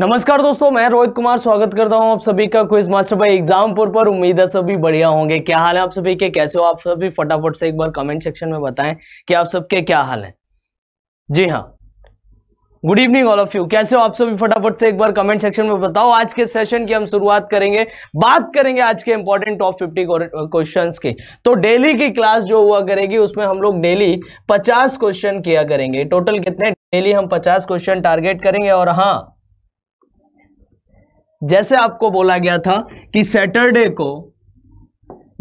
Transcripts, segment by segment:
नमस्कार दोस्तों मैं रोहित कुमार स्वागत करता हूं आप सभी का क्विज मास्टर भाई एग्जामपुर पर उम्मीद है सभी बढ़िया होंगे क्या हाल है आप सभी के कैसे हो आप सभी फटाफट से एक बार कमेंट सेक्शन में बताएं कि आप सबके क्या हाल है जी हाँ good evening all of you कैसे हो आप सभी फटाफट से एक बार कमेंट सेक्शन में बताओ आज के सेशन की हम शुरुआत करेंगे बात करेंगे आज के इंपॉर्टेंट टॉप फिफ्टी क्वेश्चन की तो डेली की क्लास जो हुआ करेगी उसमें हम लोग डेली पचास क्वेश्चन किया करेंगे टोटल कितने डेली हम पचास क्वेश्चन टारगेट करेंगे और हाँ जैसे आपको बोला गया था कि सैटरडे को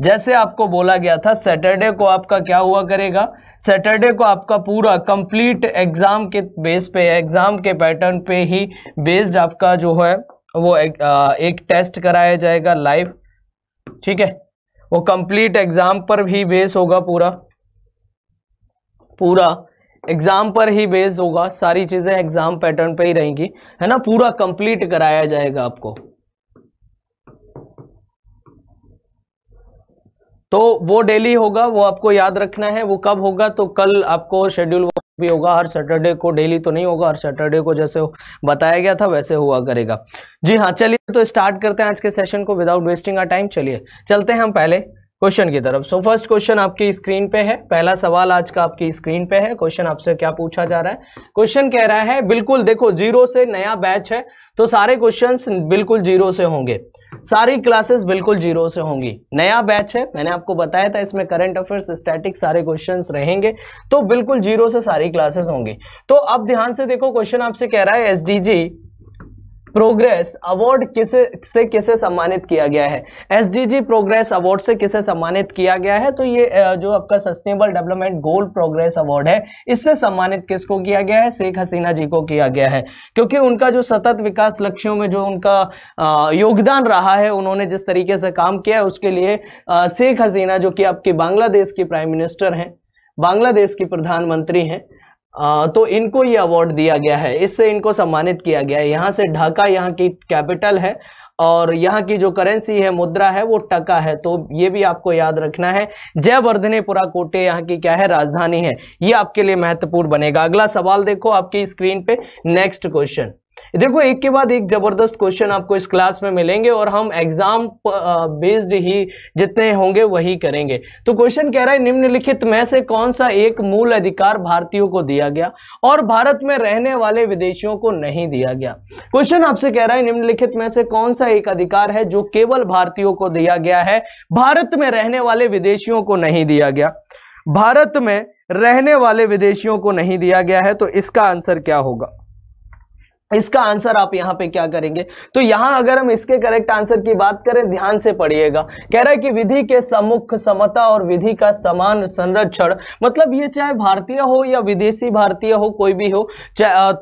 जैसे आपको बोला गया था सैटरडे को आपका क्या हुआ करेगा सैटरडे को आपका पूरा कंप्लीट एग्ज़ाम के बेस पे एग्ज़ाम के पैटर्न पे ही बेस्ड आपका जो है वो एक, आ, एक टेस्ट कराया जाएगा लाइव ठीक है वो कंप्लीट एग्ज़ाम पर भी बेस होगा पूरा पूरा एग्जाम पर ही बेस्ड होगा सारी चीजें एग्जाम पैटर्न पे ही रहेंगी है ना पूरा कंप्लीट कराया जाएगा आपको तो वो डेली होगा वो आपको याद रखना है वो कब होगा तो कल आपको शेड्यूल भी होगा हर सैटरडे को डेली तो नहीं होगा हर सैटरडे को जैसे बताया गया था वैसे हुआ करेगा जी हाँ चलिए तो स्टार्ट करते हैं आज के सेशन को विदाउट वेस्टिंग आर टाइम चलिए चलते हैं हम पहले क्वेश्चन की तरफ सो फर्स्ट क्वेश्चन आपकी स्क्रीन पे है पहला सवाल आज का आपकी स्क्रीन पे है क्वेश्चन आपसे क्या पूछा जा रहा है क्वेश्चन कह रहा है बिल्कुल देखो जीरो से नया बैच है तो सारे क्वेश्चंस बिल्कुल जीरो से होंगे सारी क्लासेस बिल्कुल जीरो से होंगी नया बैच है मैंने आपको बताया था इसमें करंट अफेयर्स स्टैटिक सारे क्वेश्चंस रहेंगे तो बिल्कुल जीरो से सारी क्लासेस होंगी तो अब ध्यान से देखो क्वेश्चन आपसे कह रहा है एसडीजी प्रोग्रेस अवार्ड किसे से किसे सम्मानित किया गया है एसडीजी प्रोग्रेस अवार्ड से किसे सम्मानित किया गया है तो ये जो आपका sustainable development goal progress award है इससे सम्मानित किसको किया गया है शेख हसीना जी को किया गया है क्योंकि उनका जो सतत विकास लक्ष्यों में जो उनका योगदान रहा है उन्होंने जिस तरीके से काम किया है उसके लिए शेख हसीना जो कि आपके बांग्लादेश की प्राइम मिनिस्टर हैं बांग्लादेश की प्रधानमंत्री हैं आ, तो इनको ये अवार्ड दिया गया है इससे इनको सम्मानित किया गया है यहाँ से ढाका यहाँ की कैपिटल है और यहाँ की जो करेंसी है मुद्रा है वो टका है तो ये भी आपको याद रखना है जयवर्धनेपुरा कोटे यहाँ की क्या है राजधानी है ये आपके लिए महत्वपूर्ण बनेगा अगला सवाल देखो आपकी स्क्रीन पे नेक्स्ट क्वेश्चन देखो एक के बाद एक जबरदस्त क्वेश्चन आपको इस क्लास में मिलेंगे और हम एग्जाम बेस्ड ही जितने होंगे वही करेंगे तो क्वेश्चन कह रहा है निम्नलिखित में से कौन सा एक मूल अधिकार भारतीयों को दिया गया और भारत में रहने वाले विदेशियों को नहीं दिया गया क्वेश्चन आपसे कह रहा है निम्नलिखित में से कौन सा एक अधिकार है जो केवल भारतीयों को दिया गया है भारत में रहने वाले विदेशियों को नहीं दिया गया भारत में रहने वाले विदेशियों को नहीं दिया गया है तो इसका आंसर क्या होगा इसका आंसर आप यहां पे क्या करेंगे तो यहां अगर हम इसके करेक्ट आंसर की बात करें ध्यान से पढ़िएगा कह रहा है कि विधि के समुख समता और विधि का समान संरक्षण मतलब ये चाहे भारतीय हो या विदेशी भारतीय हो कोई भी हो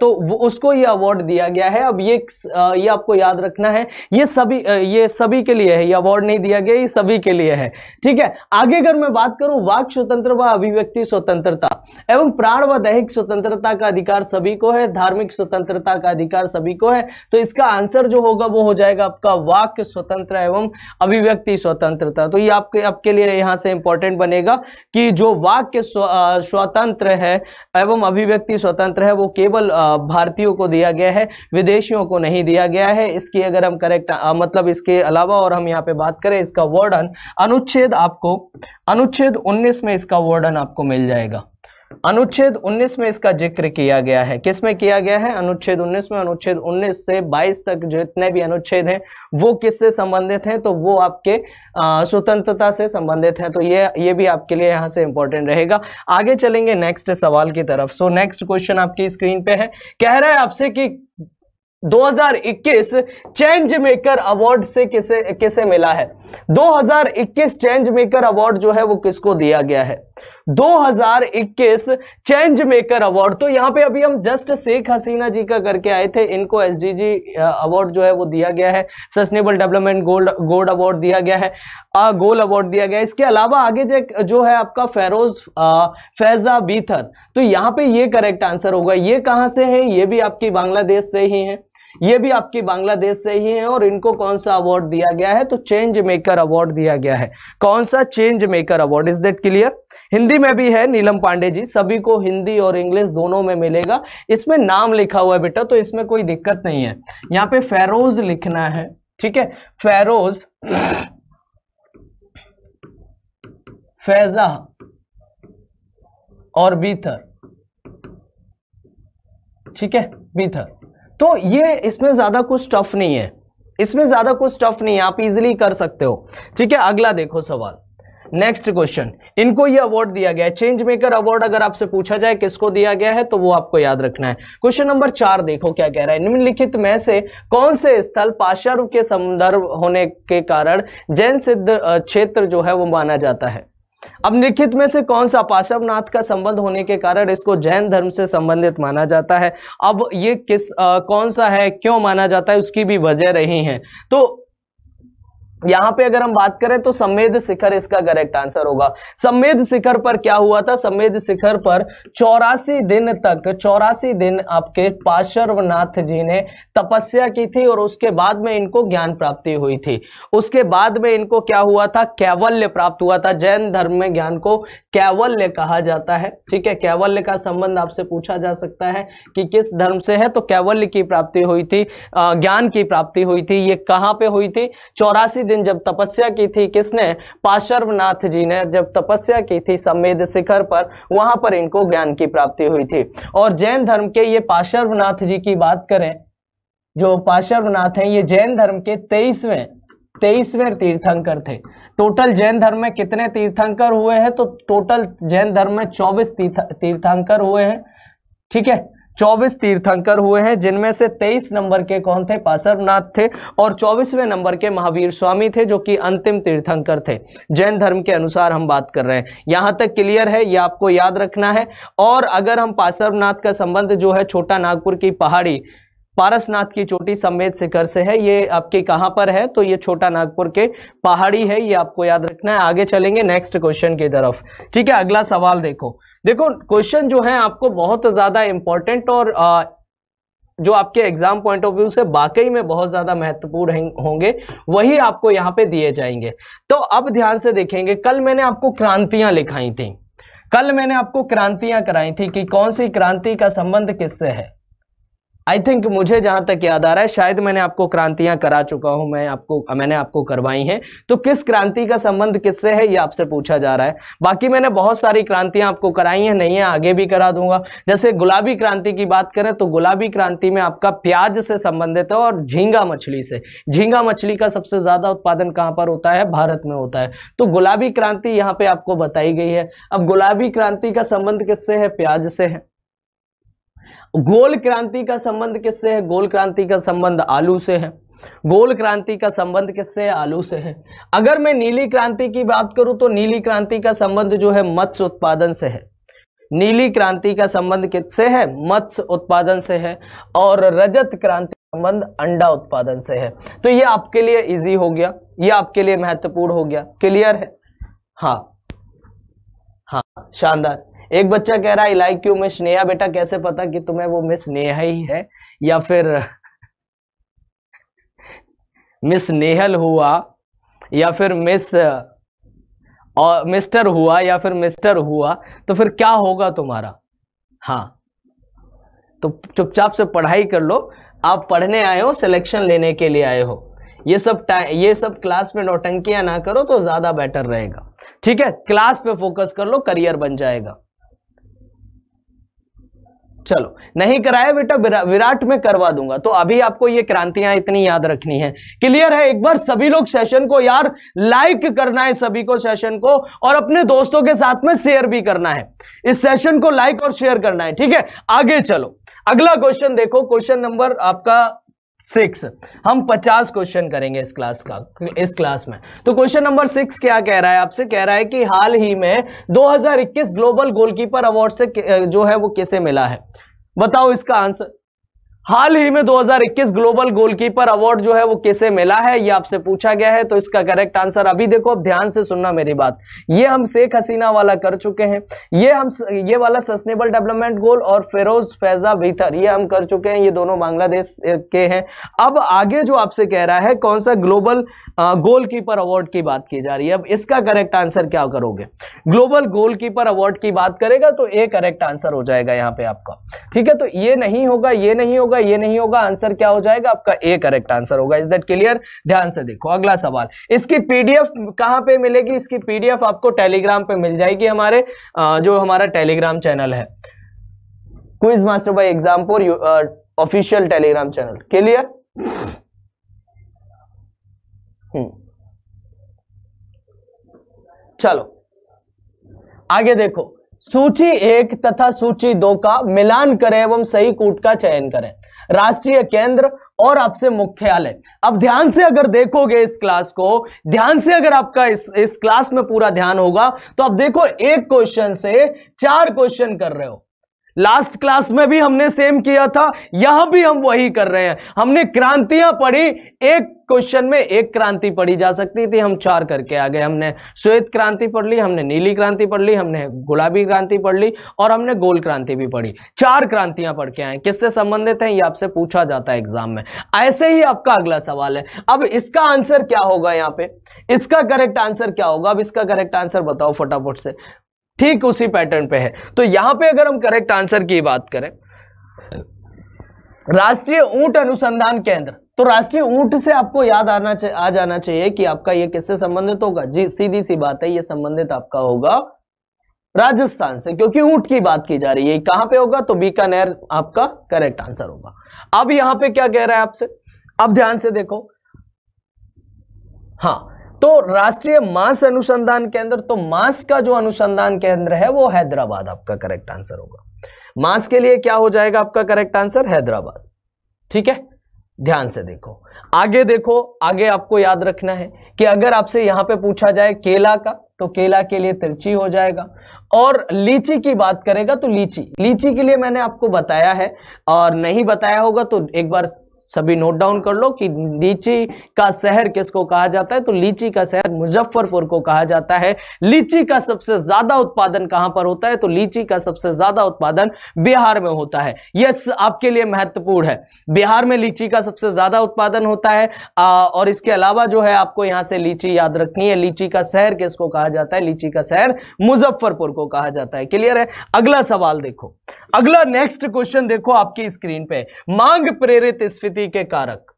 तो उसको ये अवार्ड दिया गया है अब ये ये आपको याद रखना है ये सभी ये सभी के लिए है ये अवार्ड नहीं दिया गया ये सभी के लिए है ठीक है आगे अगर मैं बात करूं वाक स्वतंत्र व अभिव्यक्ति स्वतंत्रता एवं प्राण व दैहिक स्वतंत्रता का अधिकार सभी को है धार्मिक स्वतंत्रता का अधिकार सभी को है तो इसका आंसर जो होगा वो हो जाएगा आपका वाक्य स्वतंत्र एवं अभिव्यक्ति स्वतंत्रता तो ये आपके आपके लिए यहाँ से इंपॉर्टेंट बनेगा कि जो वाक्य स्वतंत्र है एवं अभिव्यक्ति स्वतंत्र है वो केवल भारतीयों को दिया गया है विदेशियों को नहीं दिया गया है इसकी अगर हम करेक्ट मतलब इसके अलावा और हम यहाँ पे बात करें इसका वर्डन अनुच्छेद आपको अनुच्छेद 19 में इसका वर्डन आपको मिल जाएगा अनुच्छेद 19 में इसका जिक्र किया गया है किस में किया गया है अनुच्छेद 19 में अनुच्छेद 19 से 22 तक जितने भी अनुच्छेद हैं वो किससे संबंधित हैं तो वो आपके स्वतंत्रता से संबंधित हैं तो ये ये भी आपके लिए यहाँ से इंपॉर्टेंट रहेगा आगे चलेंगे नेक्स्ट सवाल की तरफ सो नेक्स्ट क्वेश्चन आपकी स्क्रीन पे है कह रहा है आपसे कि 2021 चेंज मेकर अवार्ड से किसे किसे मिला है 2021 चेंज मेकर अवार्ड जो है वो किसको दिया गया है 2021 चेंज मेकर अवार्ड तो यहाँ पे अभी हम जस्ट शेख हसीना जी का करके आए थे इनको एसडीजी अवार्ड जो है वो दिया गया है sustainable development gold gold award दिया गया है आ, गोल अवार्ड दिया गया है इसके अलावा आगे जो है आपका फेरोज फैजा बीथर तो यहाँ पे ये करेक्ट आंसर होगा ये कहाँ से है ये भी आपकी बांग्लादेश से ही है ये भी आपकी बांग्लादेश से ही है और इनको कौन सा अवार्ड दिया गया है तो चेंज मेकर अवार्ड दिया गया है कौन सा change maker award is that clear Hindi में भी है नीलम पांडे जी सभी को हिंदी और इंग्लिश दोनों में मिलेगा इसमें नाम लिखा हुआ है बेटा तो इसमें कोई दिक्कत नहीं है यहाँ पे फेरोज लिखना है ठीक है फेरोज फैजा और बीथर ठीक है बीथर तो ये इसमें ज्यादा कुछ टफ नहीं है इसमें ज्यादा कुछ टफ नहीं है आप इजिली कर सकते हो ठीक है अगला देखो सवाल नेक्स्ट क्वेश्चन इनको ये अवार्ड दिया गया है चेंज मेकर अवार्ड अगर आपसे पूछा जाए किसको दिया गया है तो वो आपको याद रखना है क्वेश्चन नंबर चार देखो क्या कह रहा है निम्नलिखित में से कौन से स्थल पाषाण के संदर्भ होने के कारण जैन सिद्ध क्षेत्र जो है वो माना जाता है अब लिखित में से कौन सा पाशवनाथ का संबंध होने के कारण इसको जैन धर्म से संबंधित माना जाता है अब ये किस आ, कौन सा है क्यों माना जाता है उसकी भी वजह रही है तो यहां पे अगर हम बात करें तो संवेद शिखर इसका करेक्ट आंसर होगा संवेद शिखर पर क्या हुआ था संवेद शिखर पर चौरासी दिन तक चौरासी दिन आपके पार्श्वनाथ जी ने तपस्या की थी और उसके बाद में इनको ज्ञान प्राप्ति हुई थी उसके बाद में इनको क्या हुआ था कैवल्य प्राप्त हुआ था जैन धर्म में ज्ञान को कैवल्य कहा जाता है ठीक है कैवल्य का संबंध आपसे पूछा जा सकता है कि किस धर्म से है तो कैवल्य की प्राप्ति हुई थी ज्ञान की प्राप्ति हुई थी ये कहाँ पे हुई थी चौरासी दिन जब तपस्या की थी किसने पाशर्वनाथ जी ने जब तपस्या की थी समेध शिखर पर वहां पर इनको ज्ञान की प्राप्ति हुई थी और जैन धर्म के ये पाशर्वनाथ जी की बात करें जो पाशर्वनाथ हैं ये जैन धर्म के तेईसवें तेईसवें तीर्थंकर थे टोटल जैन धर्म में कितने तीर्थंकर हुए हैं तो टोटल जैन धर्म में चौबीस तीर्थ तीर्थंकर हुए हैं ठीक है 24 तीर्थंकर हुए हैं जिनमें से 23 नंबर के कौन थे पासरनाथ थे और 24वें नंबर के महावीर स्वामी थे जो कि अंतिम तीर्थंकर थे जैन धर्म के अनुसार हम बात कर रहे हैं यहाँ तक क्लियर है ये आपको याद रखना है और अगर हम पासरनाथ का संबंध जो है छोटा नागपुर की पहाड़ी पारसनाथ की चोटी संवेद शिखर से है ये आपके कहाँ पर है तो ये छोटा नागपुर के पहाड़ी है ये आपको याद रखना है आगे चलेंगे नेक्स्ट क्वेश्चन की तरफ ठीक है अगला सवाल देखो देखो क्वेश्चन जो है आपको बहुत ज्यादा इंपॉर्टेंट और आ, जो आपके एग्जाम पॉइंट ऑफ व्यू से वाकई में बहुत ज्यादा महत्वपूर्ण होंगे वही आपको यहाँ पे दिए जाएंगे तो अब ध्यान से देखेंगे कल मैंने आपको क्रांतियां लिखाई थी कल मैंने आपको क्रांतियां कराई थी कि कौन सी क्रांति का संबंध किससे है आई थिंक मुझे जहाँ तक याद आ रहा है शायद मैंने आपको क्रांतियाँ करा चुका हूँ मैं आपको मैंने आपको करवाई हैं तो किस क्रांति का संबंध किससे है ये आपसे पूछा जा रहा है बाकी मैंने बहुत सारी क्रांतियां आपको कराई हैं नहीं है आगे भी करा दूंगा जैसे गुलाबी क्रांति की बात करें तो गुलाबी क्रांति में आपका प्याज से संबंधित है और झींगा मछली से झींगा मछली का सबसे ज़्यादा उत्पादन कहाँ पर होता है भारत में होता है तो गुलाबी क्रांति यहाँ पे आपको बताई गई है अब गुलाबी क्रांति का संबंध किससे है प्याज से है गोल क्रांति का संबंध किससे है गोल क्रांति का संबंध आलू से है गोल क्रांति का संबंध किससे है आलू से है अगर मैं नीली क्रांति की बात करूं तो नीली क्रांति का संबंध जो है मत्स्य उत्पादन से है नीली क्रांति का संबंध किससे है मत्स्य उत्पादन से है और रजत क्रांति संबंध अंडा उत्पादन से है तो ये आपके लिए इजी हो गया ये आपके लिए महत्वपूर्ण हो गया क्लियर है हाँ हाँ शानदार एक बच्चा कह रहा है लाइक क्यू मिस नेहा बेटा कैसे पता कि तुम्हें वो मिस नेहा ही है या फिर मिस नेहल हुआ या फिर मिस और मिस्टर हुआ या फिर मिस्टर हुआ तो फिर क्या होगा तुम्हारा हाँ तो चुपचाप से पढ़ाई कर लो आप पढ़ने आए हो सिलेक्शन लेने के लिए आए हो ये सब ये सब क्लास में नौटंकियां ना करो तो ज़्यादा बेटर रहेगा ठीक है क्लास पे फोकस कर लो करियर बन जाएगा चलो नहीं कराया बेटा विरा, विराट में करवा दूंगा तो अभी आपको ये क्रांतियां इतनी याद रखनी है क्लियर है एक बार सभी लोग सेशन को यार लाइक करना है सभी को सेशन को और अपने दोस्तों के साथ में शेयर भी करना है इस सेशन को लाइक और शेयर करना है ठीक है आगे चलो अगला क्वेश्चन देखो क्वेश्चन नंबर आपका सिक्स हम पचास क्वेश्चन करेंगे इस क्लास का इस क्लास में तो क्वेश्चन नंबर सिक्स क्या कह रहा है आपसे कह रहा है कि हाल ही में 2021 ग्लोबल गोलकीपर अवार्ड से जो है वो किसे मिला है बताओ इसका आंसर हाल ही में 2021 ग्लोबल गोलकीपर अवार्ड जो है वो किसे मिला है ये आपसे पूछा गया है तो इसका करेक्ट आंसर अभी देखो अब ध्यान से सुनना मेरी बात ये हम शेख हसीना वाला कर चुके हैं ये हम ये वाला सस्टेनेबल डेवलपमेंट गोल और फेरोज फैजा भीतर ये हम कर चुके हैं ये दोनों बांग्लादेश के हैं अब आगे जो आपसे कह रहा है कौन सा ग्लोबल गोलकीपर अवार्ड की बात की जा रही है अब इसका करेक्ट आंसर क्या करोगे ग्लोबल गोलकीपर अवार्ड की बात करेगा तो ए करेक्ट आंसर हो जाएगा यहाँ पे आपका ठीक है तो ये नहीं होगा ये नहीं होगा ये नहीं होगा आंसर क्या हो जाएगा आपका ए करेक्ट आंसर होगा इज दट क्लियर ध्यान से देखो अगला सवाल इसकी पीडीएफ कहाँ पे मिलेगी इसकी पीडीएफ आपको टेलीग्राम पे मिल जाएगी हमारे जो हमारा टेलीग्राम चैनल है क्विज मास्टर बाई एग्जाम्पोर official Telegram channel clear hmm. चलो आगे देखो सूची एक तथा सूची दो का मिलान करें एवं सही कूट का चयन करें राष्ट्रीय केंद्र और आपसे मुख्यालय अब ध्यान से अगर देखोगे इस क्लास को ध्यान से अगर आपका इस इस क्लास में पूरा ध्यान होगा तो आप देखो एक क्वेश्चन से चार क्वेश्चन कर रहे हो लास्ट क्लास में भी हमने सेम किया था यह भी हम वही कर रहे हैं हमने क्रांतियां पढ़ी एक क्वेश्चन में एक क्रांति पढ़ी जा सकती थी हम चार करके आ गए हमने श्वेत क्रांति पढ़ ली हमने नीली क्रांति पढ़ ली हमने गुलाबी क्रांति पढ़ ली और हमने गोल क्रांति भी पढ़ी चार क्रांतियां पढ़ के आए किससे संबंधित है ये आपसे पूछा जाता है एग्जाम में ऐसे ही आपका अगला सवाल है अब इसका आंसर क्या होगा यहाँ पे इसका करेक्ट आंसर क्या होगा अब इसका करेक्ट आंसर बताओ फटाफट से ठीक उसी पैटर्न पे है तो यहां पे अगर हम करेक्ट आंसर की बात करें राष्ट्रीय ऊंट अनुसंधान केंद्र तो राष्ट्रीय ऊंट से आपको याद आना आ जाना चाहिए कि आपका यह किससे संबंधित होगा जी सीधी सी बात है यह संबंधित आपका होगा राजस्थान से क्योंकि ऊंट की बात की जा रही है कहां पे होगा तो बीकानेर आपका करेक्ट आंसर होगा अब यहां पे क्या कह रहा है आपसे अब ध्यान से देखो हाँ तो राष्ट्रीय मांस अनुसंधान केंद्र तो मांस का जो अनुसंधान केंद्र है वो हैदराबाद आपका करेक्ट आंसर होगा मांस के लिए क्या हो जाएगा आपका करेक्ट आंसर हैदराबाद ठीक है ध्यान से देखो आगे देखो आगे आपको याद रखना है कि अगर आपसे यहां पे पूछा जाए केला का तो केला के लिए तिरची हो जाएगा और लीची की बात करेगा तो लीची लीची के लिए मैंने आपको बताया है और नहीं बताया होगा तो एक बार सभी नोट डाउन कर लो कि लीची का शहर किसको कहा जाता है तो लीची का शहर मुजफ्फरपुर को कहा जाता है लीची का सबसे ज्यादा उत्पादन कहां पर होता है तो लीची का सबसे ज्यादा उत्पादन बिहार में होता है यह आपके लिए महत्वपूर्ण है बिहार में लीची का सबसे ज्यादा उत्पादन होता है आ, और इसके अलावा जो है आपको यहां से लीची याद रखनी है लीची का शहर किसको कहा जाता है लीची का शहर मुजफ्फरपुर को कहा जाता है क्लियर है अगला सवाल देखो अगला नेक्स्ट क्वेश्चन देखो आपकी स्क्रीन पे मांग प्रेरित स्फीति के कारक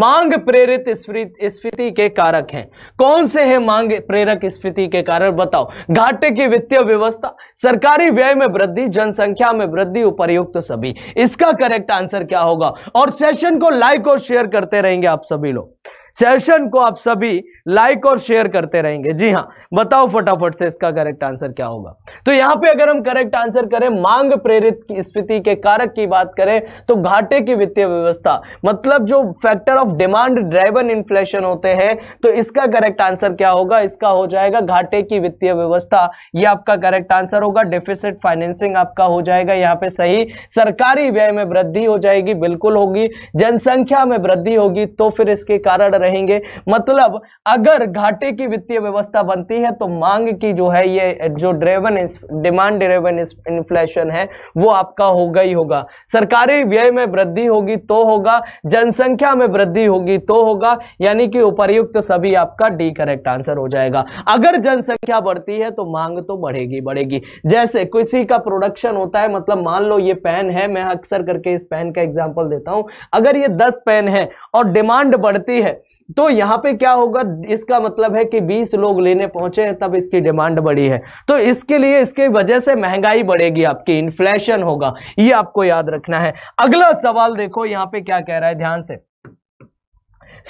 मांग प्रेरित स्फीति के कारक हैं कौन से हैं मांग प्रेरक स्फीति के कारक बताओ घाटे की वित्तीय व्यवस्था सरकारी व्यय में वृद्धि जनसंख्या में वृद्धि उपरयुक्त तो सभी इसका करेक्ट आंसर क्या होगा और सेशन को लाइक और शेयर करते रहेंगे आप सभी लोग सेशन को आप सभी लाइक और शेयर करते रहेंगे जी हाँ बताओ फटाफट से इसका करेक्ट आंसर क्या होगा तो यहाँ पे अगर हम करेक्ट आंसर करें मांग प्रेरित स्थिति के कारक की बात करें तो घाटे की वित्तीय व्यवस्था मतलब जो factor of demand driven inflation होते हैं तो इसका करेक्ट आंसर क्या होगा इसका हो जाएगा घाटे की वित्तीय व्यवस्था ये आपका करेक्ट आंसर होगा डेफिसिट फाइनेंसिंग आपका हो जाएगा यहाँ पे सही सरकारी व्यय में वृद्धि हो जाएगी बिल्कुल होगी जनसंख्या में वृद्धि होगी तो फिर इसके कारण रहेंगे मतलब अगर घाटे की वित्तीय व्यवस्था बनती है तो मांग की जो है ये जो ड्रेवन डिमांड ड्रेवन इन्फ्लेशन है वो आपका होगा ही होगा सरकारी व्यय में वृद्धि होगी तो होगा जनसंख्या में वृद्धि होगी तो होगा यानी कि उपरयुक्त तो सभी आपका डी करेक्ट आंसर हो जाएगा अगर जनसंख्या बढ़ती है तो मांग तो बढ़ेगी बढ़ेगी जैसे किसी का प्रोडक्शन होता है मतलब मान लो ये पेन है मैं अक्सर करके इस पेन का एग्जाम्पल देता हूं अगर ये दस पेन है और डिमांड बढ़ती है तो यहाँ पे क्या होगा इसका मतलब है कि 20 लोग लेने पहुंचे हैं तब इसकी डिमांड बढ़ी है तो इसके लिए इसके वजह से महंगाई बढ़ेगी आपकी इन्फ्लेशन होगा ये आपको याद रखना है अगला सवाल देखो यहाँ पे क्या कह रहा है ध्यान से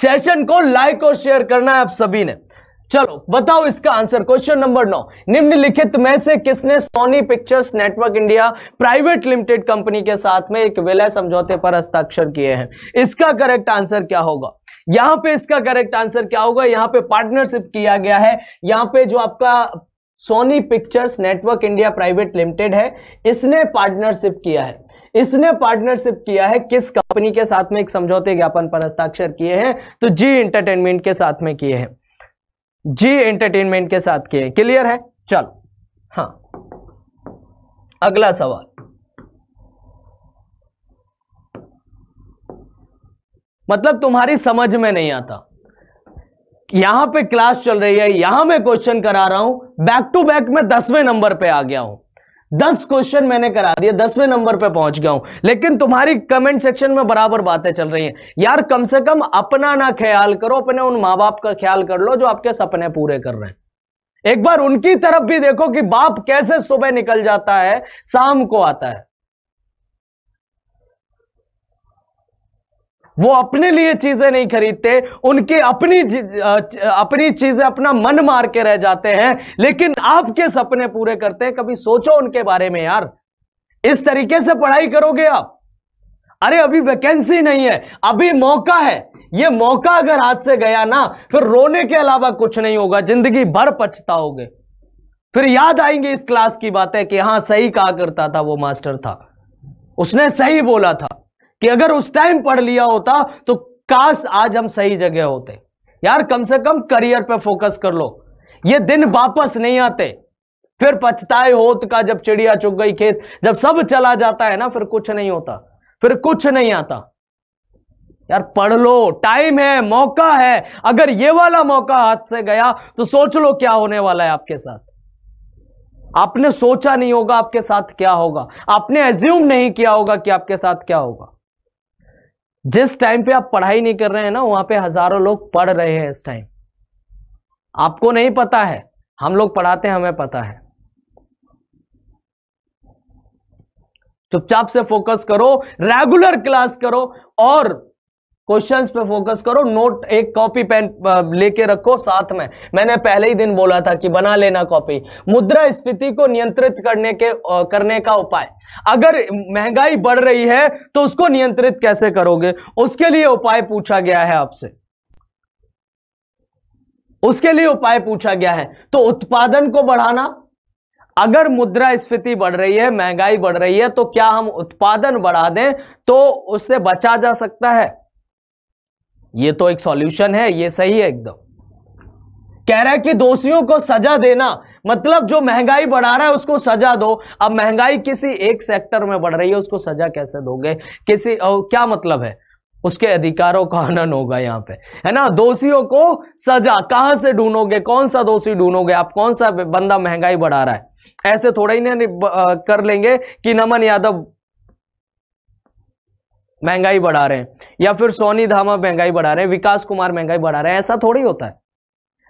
सेशन को लाइक और शेयर करना है आप सभी ने चलो बताओ इसका आंसर क्वेश्चन नंबर नौ निम्नलिखित में से किसने Sony Pictures Network India Private Limited company के साथ में एक विलय समझौते पर हस्ताक्षर किए हैं इसका करेक्ट आंसर क्या होगा यहां पे इसका करेक्ट आंसर क्या होगा यहां पे पार्टनरशिप किया गया है यहां पे जो आपका Sony Pictures Network India Private Limited है इसने पार्टनरशिप किया है इसने पार्टनरशिप किया है किस कंपनी के साथ में एक समझौते ज्ञापन पर हस्ताक्षर किए हैं तो जी एंटरटेनमेंट के साथ में किए हैं जी एंटरटेनमेंट के साथ किए क्लियर है चलो हाँ अगला सवाल मतलब तुम्हारी समझ में नहीं आता यहां पे क्लास चल रही है यहां मैं क्वेश्चन करा रहा हूं बैक टू बैक मैं दसवें नंबर पे आ गया हूं दस क्वेश्चन मैंने करा दिए दसवें नंबर पे पहुंच गया हूं लेकिन तुम्हारी कमेंट सेक्शन में बराबर बातें चल रही हैं यार कम से कम अपना ना ख्याल करो अपने उन माँ बाप का ख्याल कर लो जो आपके सपने पूरे कर रहे हैं एक बार उनकी तरफ भी देखो कि बाप कैसे सुबह निकल जाता है शाम को आता है वो अपने लिए चीजें नहीं खरीदते उनकी अपनी अपनी चीजें अपना मन मार के रह जाते हैं लेकिन आपके सपने पूरे करते हैं कभी सोचो उनके बारे में यार इस तरीके से पढ़ाई करोगे आप अरे अभी वैकेंसी नहीं है अभी मौका है ये मौका अगर हाथ से गया ना फिर रोने के अलावा कुछ नहीं होगा जिंदगी भर पछताओगे फिर याद आएंगे इस क्लास की बातें कि हाँ सही कहा करता था वो मास्टर था उसने सही बोला था कि अगर उस टाइम पढ़ लिया होता तो काश आज हम सही जगह होते यार कम से कम करियर पे फोकस कर लो ये दिन वापस नहीं आते फिर पछताए होत का जब चिड़िया चुग गई खेत जब सब चला जाता है ना फिर कुछ नहीं होता फिर कुछ नहीं आता यार पढ़ लो टाइम है मौका है अगर ये वाला मौका हाथ से गया तो सोच लो क्या होने वाला है आपके साथ आपने सोचा नहीं होगा आपके साथ क्या होगा आपने एज्यूम नहीं किया होगा कि आपके साथ क्या होगा जिस टाइम पे आप पढ़ाई नहीं कर रहे हैं ना वहां पे हजारों लोग पढ़ रहे हैं इस टाइम आपको नहीं पता है हम लोग पढ़ाते हैं हमें पता है चुपचाप से फोकस करो रेगुलर क्लास करो और क्वेश्चंस पे फोकस करो नोट एक कॉपी पेन लेके रखो साथ में मैंने पहले ही दिन बोला था कि बना लेना कॉपी मुद्रा स्फीति को नियंत्रित करने के करने का उपाय अगर महंगाई बढ़ रही है तो उसको नियंत्रित कैसे करोगे उसके लिए उपाय पूछा गया है आपसे उसके लिए उपाय पूछा गया है तो उत्पादन को बढ़ाना अगर मुद्रा स्फीति बढ़ रही है महंगाई बढ़ रही है तो क्या हम उत्पादन बढ़ा दें तो उससे बचा जा सकता है ये तो एक सॉल्यूशन है ये सही है एकदम कह रहा है कि दोषियों को सजा देना मतलब जो महंगाई बढ़ा रहा है उसको सजा दो अब महंगाई किसी एक सेक्टर में बढ़ रही है उसको सजा कैसे दोगे किसी ओ, क्या मतलब है उसके अधिकारों का हनन होगा यहाँ पे है ना दोषियों को सजा कहां से ढूंढोगे कौन सा दोषी ढूंढोगे आप कौन सा बंदा महंगाई बढ़ा रहा है ऐसे थोड़ा ही नहीं कर लेंगे कि नमन यादव महंगाई बढ़ा रहे हैं या फिर सोनी धामा महंगाई बढ़ा रहे हैं विकास कुमार महंगाई बढ़ा रहे हैं ऐसा थोड़ी होता है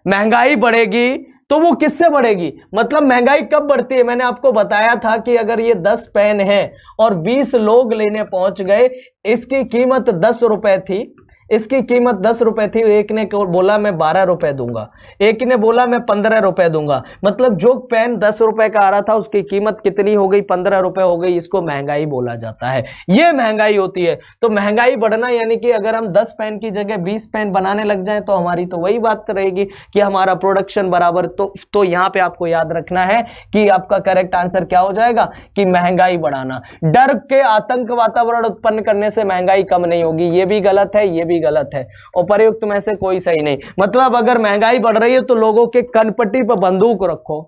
महंगाई बढ़ेगी तो वो किससे बढ़ेगी मतलब महंगाई कब बढ़ती है मैंने आपको बताया था कि अगर ये दस पेन है और बीस लोग लेने पहुंच गए इसकी कीमत दस रुपए थी इसकी कीमत दस रुपए थी एक ने बोला मैं बारह रुपए दूंगा एक ने बोला मैं पंद्रह रुपए दूंगा मतलब जो पेन दस रुपए का आ रहा था उसकी कीमत कितनी हो गई पंद्रह रुपए हो गई इसको महंगाई बोला जाता है ये महंगाई होती है तो महंगाई बढ़ना यानी कि अगर हम दस पेन की जगह बीस पेन बनाने लग जाए तो हमारी तो वही बात रहेगी कि हमारा प्रोडक्शन बराबर तो तो यहां पर आपको याद रखना है कि आपका करेक्ट आंसर क्या हो जाएगा कि महंगाई बढ़ाना डर के आतंक वातावरण उत्पन्न करने से महंगाई कम नहीं होगी ये भी गलत है ये भी भी गलत है और प्रयुक्त में से कोई सही नहीं मतलब अगर महंगाई बढ़ रही है तो लोगों के कनपट्टी पर बंदूक रखो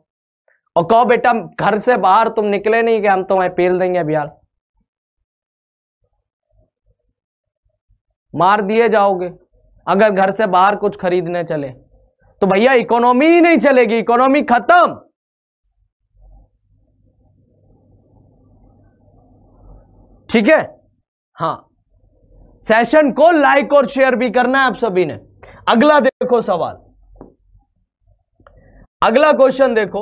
और कहो बेटा घर से बाहर तुम निकले नहीं कि हम तुम्हें पेल देंगे बिहार मार दिए जाओगे अगर घर से बाहर कुछ खरीदने चले तो भैया इकोनॉमी ही नहीं चलेगी इकोनॉमी खत्म ठीक है हाँ सेशन को लाइक और शेयर भी करना है आप सभी ने अगला देखो सवाल अगला क्वेश्चन देखो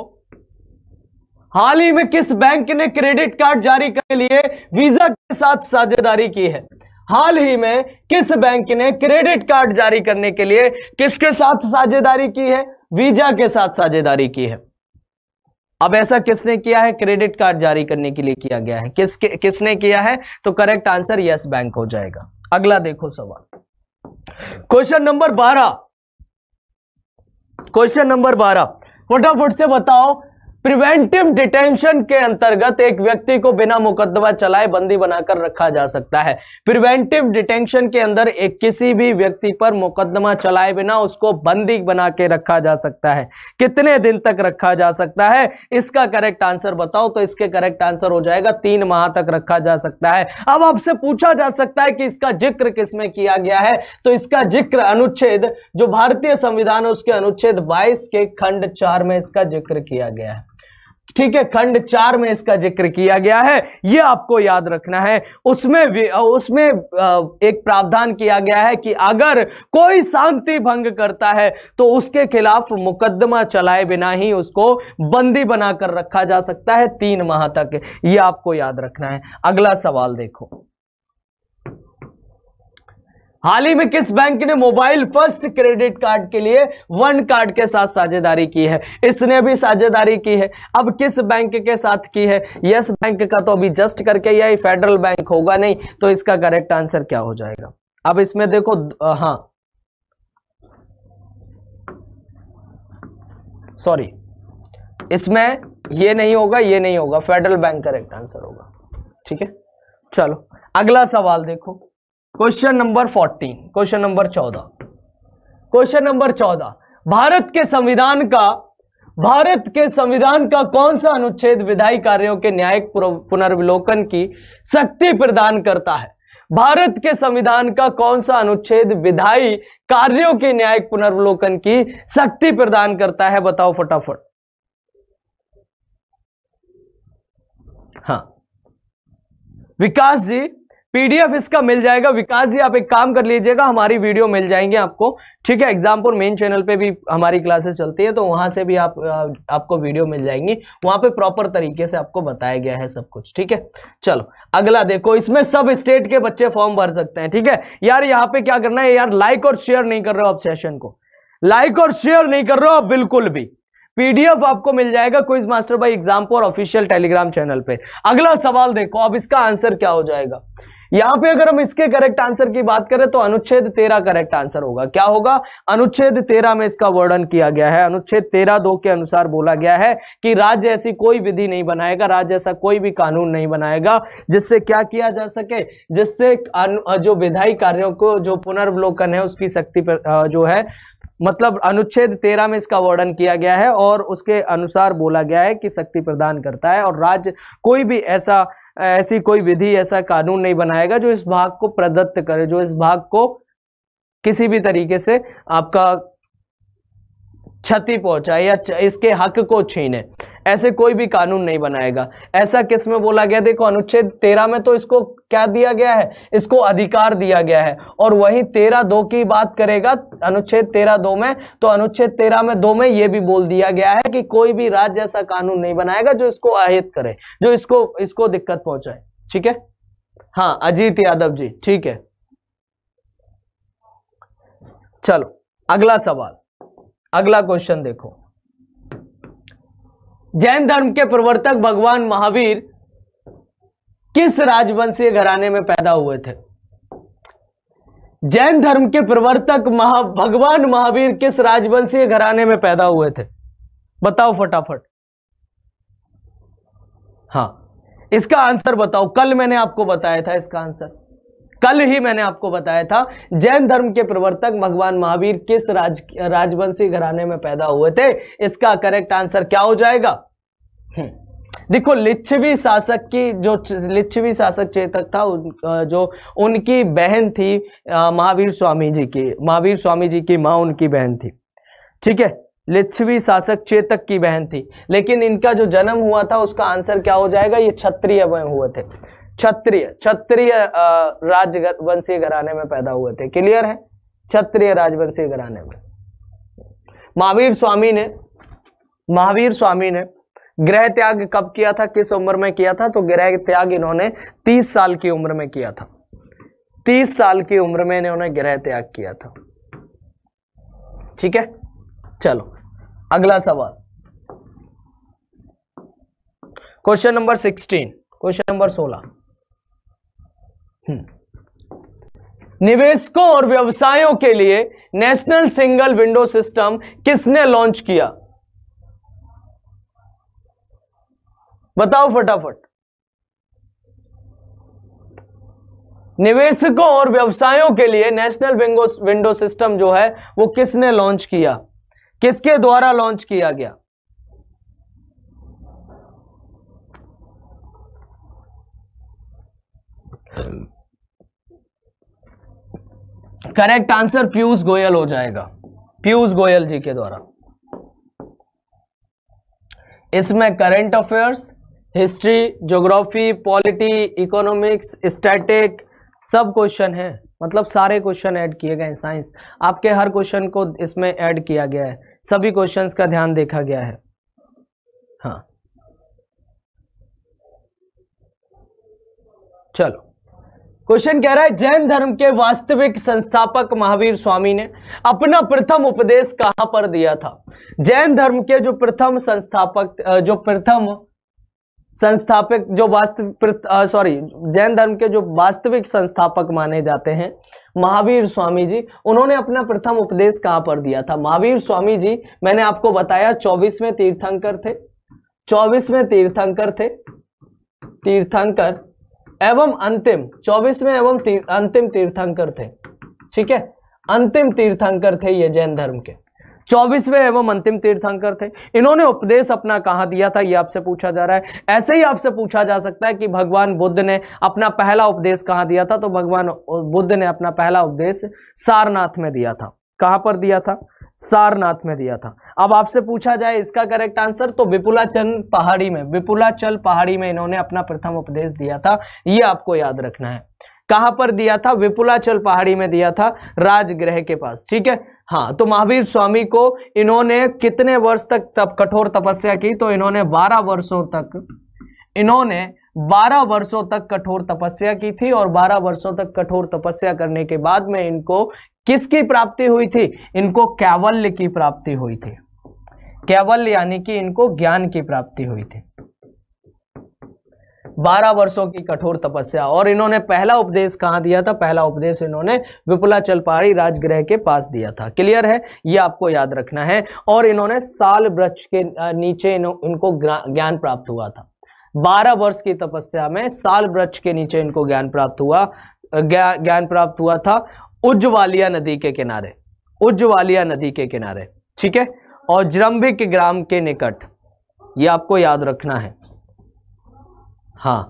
हाल ही में किस बैंक ने क्रेडिट कार्ड जारी करने लिए वीजा के साथ साझेदारी की है हाल ही में किस बैंक ने क्रेडिट कार्ड जारी करने के लिए किसके साथ साझेदारी की है वीजा के साथ साझेदारी की है अब ऐसा किसने किया है क्रेडिट कार्ड जारी करने के लिए किया गया है किसके किसने किया है तो करेक्ट आंसर यस बैंक हो जाएगा अगला देखो सवाल क्वेश्चन नंबर बारह क्वेश्चन नंबर बारह फटाफट से बताओ प्रिवेंटिव डिटेंशन के अंतर्गत एक व्यक्ति को बिना मुकदमा चलाए बंदी बनाकर रखा जा सकता है प्रिवेंटिव डिटेंशन के अंदर एक किसी भी व्यक्ति पर मुकदमा चलाए बिना उसको बंदी बना के रखा जा सकता है कितने दिन तक रखा जा सकता है इसका करेक्ट आंसर बताओ तो इसके करेक्ट आंसर हो जाएगा तीन माह तक रखा जा सकता है अब आपसे पूछा जा सकता है कि इसका जिक्र किसमें किया गया है तो इसका जिक्र अनुच्छेद जो भारतीय संविधान है उसके अनुच्छेद बाईस के खंड चार में इसका जिक्र किया गया है ठीक है खंड चार में इसका जिक्र किया गया है ये आपको याद रखना है उसमें उसमें एक प्रावधान किया गया है कि अगर कोई शांति भंग करता है तो उसके खिलाफ मुकदमा चलाए बिना ही उसको बंदी बनाकर रखा जा सकता है तीन माह तक ये आपको याद रखना है अगला सवाल देखो हाल ही में किस बैंक ने मोबाइल फर्स्ट क्रेडिट कार्ड के लिए वन कार्ड के साथ साझेदारी की है इसने भी साझेदारी की है अब किस बैंक के साथ की है यस बैंक का तो अभी जस्ट करके यही फेडरल बैंक होगा नहीं तो इसका करेक्ट आंसर क्या हो जाएगा अब इसमें देखो हाँ सॉरी इसमें ये नहीं होगा ये नहीं होगा फेडरल बैंक करेक्ट आंसर होगा ठीक है चलो अगला सवाल देखो question number fourteen question number चौदह क्वेश्चन नंबर चौदह भारत के संविधान का भारत के संविधान का कौन सा अनुच्छेद विधायी कार्यों के न्यायिक पुनर्विलोकन की शक्ति प्रदान करता है भारत के संविधान का कौन सा अनुच्छेद विधायी कार्यों के न्यायिक पुनर्वलोकन की शक्ति प्रदान करता है बताओ फटाफट हाँ विकास जी पीडीएफ इसका मिल जाएगा विकास जी आप एक काम कर लीजिएगा हमारी वीडियो मिल जाएंगे आपको ठीक है एग्जामपुर मेन चैनल पे भी हमारी क्लासेस चलती है तो वहां से भी आप आपको वीडियो मिल जाएंगी वहां पे प्रॉपर तरीके से आपको बताया गया है सब कुछ ठीक है चलो अगला देखो इसमें सब स्टेट के बच्चे फॉर्म भर सकते हैं ठीक है यार यहाँ पे क्या करना है यार लाइक और शेयर नहीं कर रहे हो आप सेशन को लाइक और शेयर नहीं कर रहे हो आप बिल्कुल भी पीडीएफ आपको मिल जाएगा quiz master by exam official Telegram channel पे अगला सवाल देखो अब इसका आंसर क्या हो जाएगा यहां पे अगर हम इसके करेक्ट आंसर की बात करें तो अनुच्छेद तेरह करेक्ट आंसर होगा क्या होगा अनुच्छेद तेरह में इसका वर्णन किया गया है अनुच्छेद तेरह दो के अनुसार बोला गया है कि राज्य ऐसी कोई विधि नहीं बनाएगा राज्य ऐसा कोई भी कानून नहीं बनाएगा जिससे क्या किया जा सके जिससे जो विधायी कार्यों को जो पुनर्वलोकन है उसकी शक्ति जो है मतलब अनुच्छेद तेरह में इसका वर्णन किया गया है और उसके अनुसार बोला गया है कि शक्ति प्रदान करता है और राज्य कोई भी ऐसा ऐसी कोई विधि ऐसा कानून नहीं बनाएगा जो इस भाग को प्रदत्त करे जो इस भाग को किसी भी तरीके से आपका क्षति पहुंचाए या इसके हक को छीने ऐसे कोई भी कानून नहीं बनाएगा ऐसा किस में बोला गया देखो अनुच्छेद तेरह में तो इसको क्या दिया गया है इसको अधिकार दिया गया है और वहीं तेरह दो की बात करेगा अनुच्छेद तेरह दो में तो अनुच्छेद तेरह में दो में यह भी बोल दिया गया है कि कोई भी राज्य ऐसा कानून नहीं बनाएगा जो इसको आहित करे जो इसको इसको दिक्कत पहुंचाए ठीक है हाँ अजीत यादव जी ठीक है चलो अगला सवाल अगला क्वेश्चन देखो जैन धर्म के प्रवर्तक भगवान महावीर किस राजवंशीय घराने में पैदा हुए थे जैन धर्म के प्रवर्तक महा भगवान महावीर किस राजवंशीय घराने में पैदा हुए थे बताओ फटाफट हाँ इसका आंसर बताओ कल मैंने आपको बताया था इसका आंसर कल ही मैंने आपको बताया था जैन धर्म के प्रवर्तक भगवान महावीर किस राज राजवंशी घराने में पैदा हुए थे इसका करेक्ट आंसर क्या हो जाएगा हम्म। देखो लिच्छवी शासक की जो लिच्छवी शासक चेतक था उन, जो उनकी बहन थी महावीर स्वामी जी की महावीर स्वामी जी की माँ उनकी बहन थी ठीक है लिच्छवी शासक चेतक की बहन थी लेकिन इनका जो जन्म हुआ था उसका आंसर क्या हो जाएगा ये क्षत्रिय हुए थे क्षत्रिय क्षत्रिय राजवंशीय घराने में पैदा हुए थे क्लियर है क्षत्रिय राजवंशीय घराने में महावीर स्वामी ने महावीर स्वामी ने ग्रह त्याग कब किया था किस उम्र में किया था तो ग्रह त्याग इन्होंने तीस साल की उम्र में किया था तीस साल की उम्र में इन्होंने ग्रह त्याग किया था ठीक है चलो अगला सवाल question number sixteen question number सोलह हम्म। निवेशकों और व्यवसायों के लिए नेशनल सिंगल विंडो सिस्टम किसने लॉन्च किया बताओ फटाफट निवेशकों और व्यवसायों के लिए नेशनल विंडो विंडो सिस्टम जो है वो किसने लॉन्च किया किसके द्वारा लॉन्च किया गया करेक्ट आंसर पीयूष गोयल हो जाएगा पीयूष गोयल जी के द्वारा इसमें current affairs history geography polity economics static सब क्वेश्चन है मतलब सारे क्वेश्चन ऐड किए गए हैं साइंस आपके हर क्वेश्चन को इसमें ऐड किया गया है सभी क्वेश्चंस का ध्यान देखा गया है हाँ चलो क्वेश्चन कह रहा है जैन धर्म के वास्तविक संस्थापक महावीर स्वामी ने अपना प्रथम उपदेश कहां पर दिया था जैन धर्म के जो प्रथम संस्थापक जो प्रथम संस्थापक जो वास्तविक सॉरी जैन धर्म के जो वास्तविक संस्थापक माने जाते हैं महावीर स्वामी जी उन्होंने अपना प्रथम उपदेश कहां पर दिया था महावीर स्वामी जी मैंने आपको बताया चौबीसवें तीर्थंकर थे चौबीसवें तीर्थंकर थे तीर्थंकर एवं अंतिम चौबीसवें एवं तीर, अंतिम तीर्थंकर थे ठीक है अंतिम तीर्थंकर थे ये जैन धर्म के चौबीसवें एवं अंतिम तीर्थंकर थे इन्होंने उपदेश अपना कहां दिया था ये आपसे पूछा जा रहा है ऐसे ही आपसे पूछा जा सकता है कि भगवान बुद्ध ने अपना पहला उपदेश कहां दिया था तो भगवान बुद्ध ने अपना पहला उपदेश सारनाथ में दिया था कहां पर दिया था सारनाथ में दिया था अब आपसे पूछा जाए इसका करेक्ट आंसर तो विपुलाचल पहाड़ी में विपुलाचल पहाड़ी में इन्होंने अपना प्रथम उपदेश दिया था ये आपको याद रखना है कहां पर दिया था विपुलाचल पहाड़ी में दिया था राजगृह के पास ठीक है हाँ तो महावीर स्वामी को इन्होंने कितने वर्ष तक तप, कठोर तपस्या की तो इन्होंने बारह वर्षों तक इन्होंने बारह वर्षों तक कठोर तपस्या की थी और बारह वर्षों तक कठोर तपस्या करने के बाद में इनको किसकी प्राप्ति हुई थी इनको कैवल्य की प्राप्ति हुई थी कैवल्य यानी कि इनको ज्ञान की प्राप्ति हुई थी बारह वर्षों की कठोर तपस्या और इन्होंने पहला उपदेश कहाँ दिया था पहला उपदेश इन्होंने विपुला चलपाड़ी राजगृह के पास दिया था क्लियर है ये आपको याद रखना है और इन्होंने साल वृक्ष के नीचे इनको ज्ञान प्राप्त हुआ था बारह वर्ष की तपस्या में साल वृक्ष के नीचे इनको ज्ञान प्राप्त हुआ ज्ञान प्राप्त हुआ था उज्जवालिया नदी के किनारे उज्जवालिया नदी के किनारे ठीक है और जरम्बिक ग्राम के निकट ये आपको याद रखना है हाँ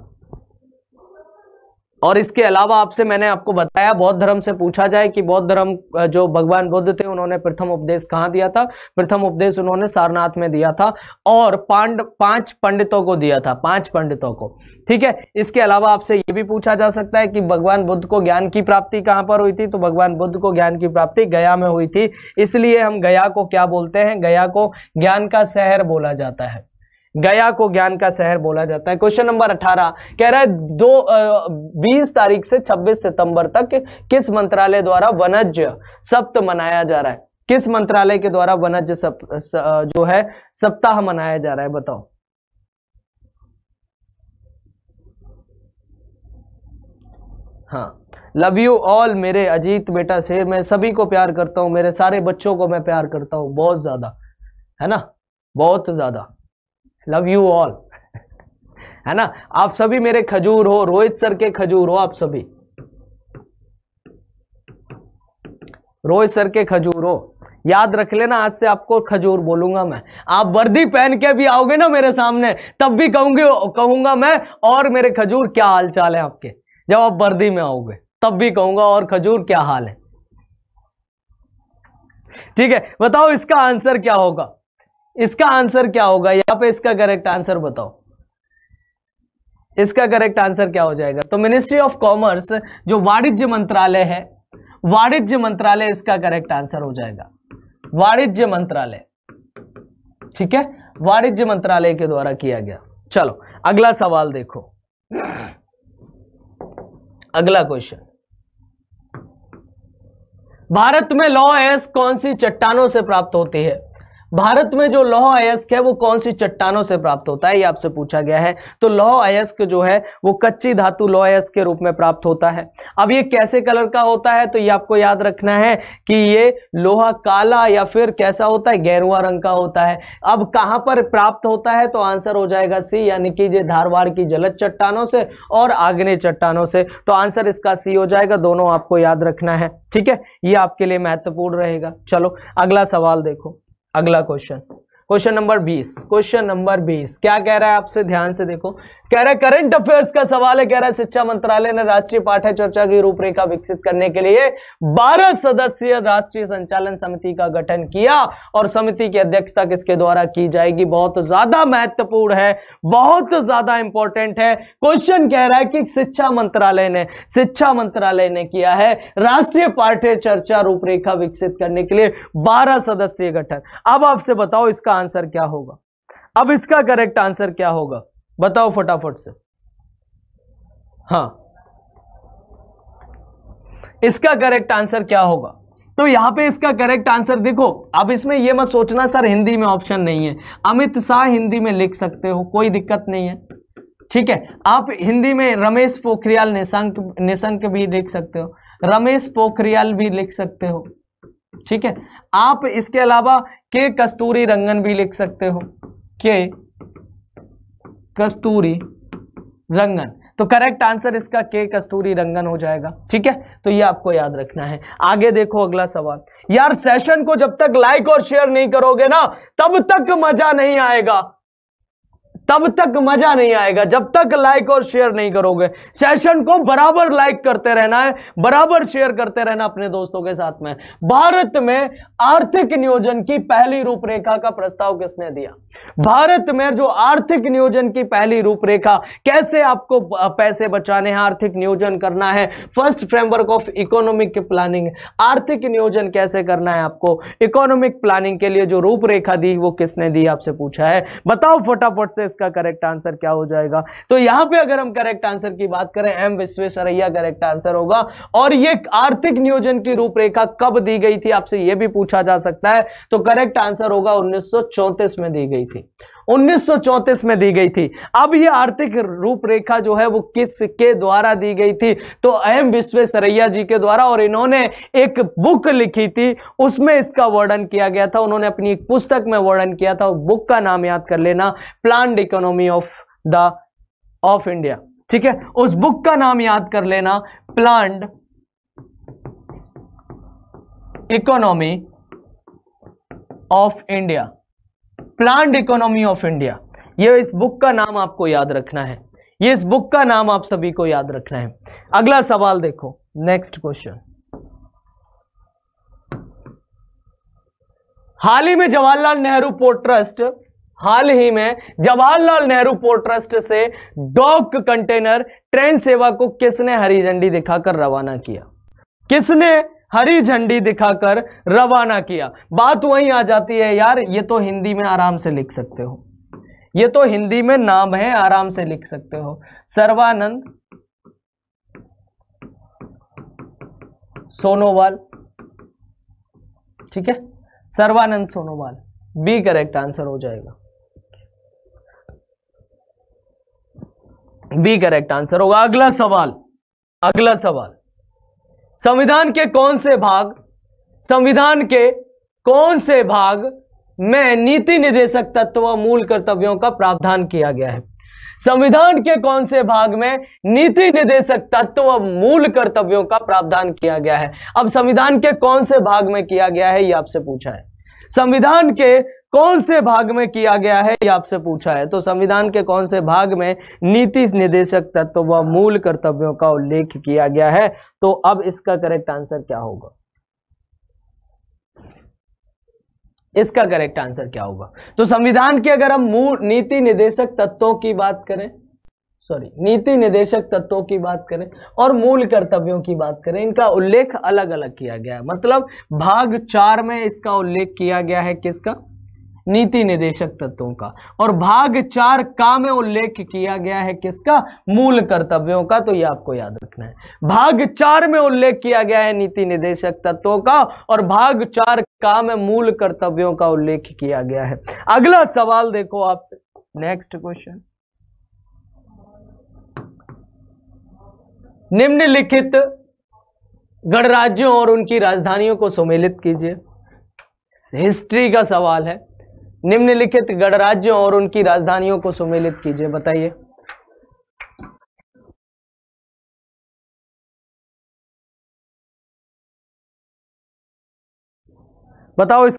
और इसके अलावा आपसे मैंने आपको बताया बौद्ध धर्म से पूछा जाए कि बौद्ध धर्म जो भगवान बुद्ध थे उन्होंने प्रथम उपदेश कहाँ दिया था प्रथम उपदेश उन्होंने सारनाथ में दिया था और पांड पांच पंडितों को दिया था पांच पंडितों को ठीक है इसके अलावा आपसे ये भी पूछा जा सकता है कि भगवान बुद्ध को ज्ञान की प्राप्ति कहाँ पर हुई थी तो भगवान बुद्ध को ज्ञान की प्राप्ति गया में हुई थी इसलिए हम गया को क्या बोलते हैं गया को ज्ञान का शहर बोला जाता है गया को ज्ञान का शहर बोला जाता है क्वेश्चन नंबर अठारह कह रहा है दो बीस तारीख से छब्बीस सितंबर तक किस मंत्रालय द्वारा वनज्य सप्त मनाया जा रहा है किस मंत्रालय के द्वारा वनज्य सप, स, जो है सप्ताह मनाया जा रहा है बताओ हाँ लव यू ऑल मेरे अजीत बेटा शेर मैं सभी को प्यार करता हूं मेरे सारे बच्चों को मैं प्यार करता हूं बहुत ज्यादा है ना बहुत ज्यादा लव यू ऑल है ना आप सभी मेरे खजूर हो रोहित सर के खजूर हो आप सभी रोहित सर के खजूर हो याद रख लेना आज से आपको खजूर बोलूंगा मैं आप वर्दी पहन के भी आओगे ना मेरे सामने तब भी कहूंगे कहूंगा मैं और मेरे खजूर क्या हाल चाल है आपके जब आप वर्दी में आओगे तब भी कहूंगा और खजूर क्या हाल है ठीक है बताओ इसका आंसर क्या होगा इसका आंसर क्या होगा यहां पे इसका करेक्ट आंसर बताओ इसका करेक्ट आंसर क्या हो जाएगा तो मिनिस्ट्री ऑफ कॉमर्स जो वाणिज्य मंत्रालय है वाणिज्य मंत्रालय इसका करेक्ट आंसर हो जाएगा वाणिज्य मंत्रालय ठीक है वाणिज्य मंत्रालय के द्वारा किया गया चलो अगला सवाल देखो अगला क्वेश्चन भारत में लॉ एस कौन सी चट्टानों से प्राप्त होती है भारत में जो लौह अयस्क है वो कौन सी चट्टानों से प्राप्त होता है ये आपसे पूछा गया है तो लौह अयस्क जो है वो कच्ची धातु लौह अयस्क के रूप में प्राप्त होता है अब ये कैसे कलर का होता है तो ये आपको याद रखना है कि ये लोहा काला या फिर कैसा होता है गेरुआ रंग का होता है अब कहाँ पर प्राप्त होता है तो आंसर हो जाएगा सी यानी कि ये धारवाड़ की जलद चट्टानों से और आग्नेय चट्टानों से तो आंसर इसका सी हो जाएगा दोनों आपको याद रखना है ठीक है ये आपके लिए महत्वपूर्ण रहेगा चलो अगला सवाल देखो अगला क्वेश्चन क्वेश्चन नंबर बीस क्वेश्चन नंबर बीस क्या कह रहा है आपसे ध्यान से देखो कह रहा है करंट अफेयर्स का सवाल है कह रहा है शिक्षा मंत्रालय ने राष्ट्रीय पाठ्य चर्चा की रूपरेखा विकसित करने के लिए 12 सदस्यीय राष्ट्रीय संचालन समिति का गठन किया और समिति की अध्यक्षता किसके द्वारा की जाएगी बहुत ज्यादा महत्वपूर्ण है बहुत ज्यादा इंपॉर्टेंट है क्वेश्चन कह रहा है कि शिक्षा मंत्रालय ने शिक्षा मंत्रालय ने किया है राष्ट्रीय पाठ्य चर्चा रूपरेखा विकसित करने के लिए बारह सदस्यीय गठन अब आपसे बताओ इसका आंसर क्या होगा अब इसका करेक्ट आंसर क्या होगा बताओ फटाफट से हाँ इसका करेक्ट आंसर क्या होगा तो यहां पे इसका करेक्ट आंसर देखो अब इसमें यह मत सोचना सर हिंदी में ऑप्शन नहीं है अमित शाह हिंदी में लिख सकते हो कोई दिक्कत नहीं है ठीक है आप हिंदी में रमेश पोखरियाल निशंक निशंक भी लिख सकते हो रमेश पोखरियाल भी लिख सकते हो ठीक है आप इसके अलावा के कस्तूरी रंगन भी लिख सकते हो के कस्तूरी रंगन तो करेक्ट आंसर इसका के कस्तूरी रंगन हो जाएगा ठीक है तो ये आपको याद रखना है आगे देखो अगला सवाल यार सेशन को जब तक लाइक और शेयर नहीं करोगे ना तब तक मजा नहीं आएगा तब तक मजा नहीं आएगा जब तक लाइक और शेयर नहीं करोगे सेशन को बराबर लाइक करते रहना है बराबर शेयर करते रहना अपने दोस्तों के साथ में भारत में आर्थिक नियोजन की पहली रूपरेखा का प्रस्ताव किसने दिया भारत में जो आर्थिक नियोजन की पहली रूपरेखा कैसे आपको पैसे बचाने हैं आर्थिक नियोजन करना है first framework of economic planning आर्थिक नियोजन कैसे करना है आपको इकोनॉमिक प्लानिंग के लिए जो रूपरेखा दी वो किसने दी आपसे पूछा है बताओ फटाफट से इसका करेक्ट आंसर क्या हो जाएगा तो यहां पे अगर हम करेक्ट आंसर की बात करें एम विश्वेश्वरैया करेक्ट आंसर होगा और ये आर्थिक नियोजन की रूपरेखा कब दी गई थी आपसे यह भी पूछा जा सकता है तो करेक्ट आंसर होगा उन्नीस में दी गई थी 1934 में दी गई थी अब ये आर्थिक रूपरेखा जो है वो किस के द्वारा दी गई थी तो एम विश्वेश्वरैया जी के द्वारा और इन्होंने एक बुक लिखी थी उसमें इसका वर्णन किया गया था उन्होंने अपनी एक पुस्तक में वर्णन किया था बुक का नाम याद कर लेना plan economy of the of India ठीक है उस बुक का नाम याद कर लेना plan economy of India plant economy of India ये इस बुक का नाम आपको याद रखना है ये इस बुक का नाम आप सभी को याद रखना है अगला सवाल देखो नेक्स्ट क्वेश्चन हाल ही में जवाहरलाल नेहरू पोर्ट ट्रस्ट हाल ही में जवाहरलाल नेहरू पोर्ट ट्रस्ट से डॉक कंटेनर ट्रेन सेवा को किसने हरी झंडी दिखाकर रवाना किया किसने हरी झंडी दिखाकर रवाना किया बात वहीं आ जाती है यार ये तो हिंदी में आराम से लिख सकते हो ये तो हिंदी में नाम है आराम से लिख सकते हो सर्वानंद सोनोवाल ठीक है Sarbananda Sonowal B correct answer हो जाएगा बी करेक्ट आंसर होगा अगला सवाल अगला सवाल संविधान के कौन से भाग संविधान के कौन से भाग में नीति निदेशक तत्व मूल कर्तव्यों का प्रावधान किया गया है संविधान के कौन से भाग में नीति निदेशक तत्व मूल कर्तव्यों का प्रावधान किया गया है अब संविधान के कौन से भाग में किया गया है यह आपसे पूछा है संविधान के कौन से भाग में किया गया है ये आपसे पूछा है तो संविधान के कौन से भाग में नीति निदेशक तत्व व मूल कर्तव्यों का उल्लेख किया गया है तो अब इसका करेक्ट आंसर क्या होगा इसका करेक्ट आंसर क्या होगा तो संविधान के अगर हम मूल नीति निदेशक तत्वों की बात करें सॉरी नीति निदेशक तत्वों की बात करें और मूल कर्तव्यों की बात करें इनका उल्लेख अलग अलग किया गया है मतलब भाग चार में इसका उल्लेख किया गया है किसका नीति निदेशक तत्वों का और भाग चार का में उल्लेख किया गया है किसका मूल कर्तव्यों का तो ये आपको याद रखना है भाग चार में उल्लेख किया गया है नीति निदेशक तत्वों का और भाग चार का में मूल कर्तव्यों का उल्लेख किया गया है अगला सवाल देखो आपसे नेक्स्ट क्वेश्चन निम्नलिखित गणराज्यों और उनकी राजधानियों को सम्मिलित कीजिए हिस्ट्री का सवाल है निम्नलिखित गणराज्यों और उनकी राजधानियों को सम्मिलित कीजिए बताइए बताओ इस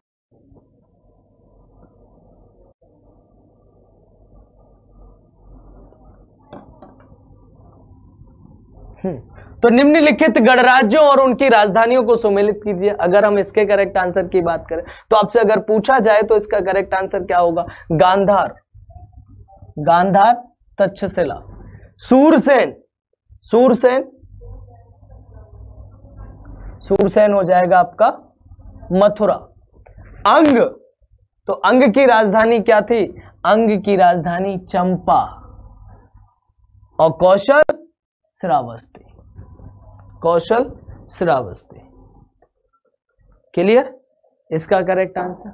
हम्म तो निम्नलिखित गणराज्यों और उनकी राजधानियों को सुमेलित कीजिए अगर हम इसके करेक्ट आंसर की बात करें तो आपसे अगर पूछा जाए तो इसका करेक्ट आंसर क्या होगा गांधार गांधार तक्षशिला सूरसेन सूरसेन सूरसेन हो जाएगा आपका मथुरा अंग तो अंग की राजधानी क्या थी अंग की राजधानी चंपा और कौशल श्रावस्ती कौशल श्रावस्ती क्लियर इसका करेक्ट आंसर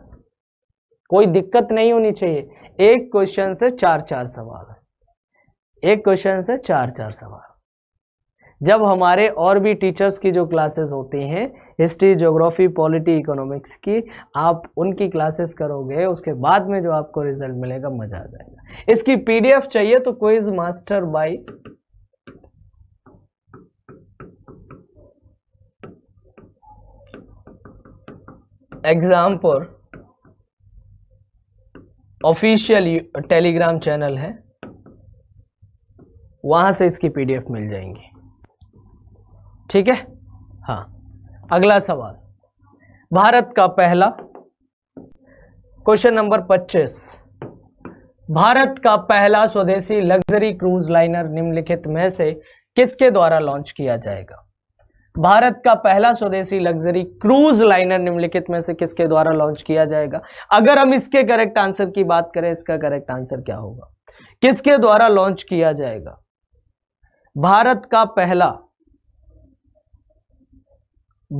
कोई दिक्कत नहीं होनी चाहिए एक क्वेश्चन से चार चार सवाल एक क्वेश्चन से चार चार सवाल जब हमारे और भी टीचर्स की जो क्लासेस होती हैं हिस्ट्री ज्योग्राफी पॉलिटी इकोनॉमिक्स की आप उनकी क्लासेस करोगे उसके बाद में जो आपको रिजल्ट मिलेगा मज़ा आ जाएगा इसकी पीडीएफ चाहिए तो quiz master by example official Telegram channel है वहां से इसकी पीडीएफ मिल जाएंगी ठीक है हाँ अगला सवाल भारत का पहला क्वेश्चन नंबर 25 भारत का पहला स्वदेशी लग्जरी क्रूज लाइनर निम्नलिखित में से किसके द्वारा लॉन्च किया जाएगा भारत का पहला स्वदेशी लग्जरी क्रूज लाइनर निम्नलिखित में से किसके द्वारा लॉन्च किया जाएगा अगर हम इसके करेक्ट आंसर की बात करें इसका करेक्ट आंसर क्या होगा किसके द्वारा लॉन्च किया जाएगा भारत का पहला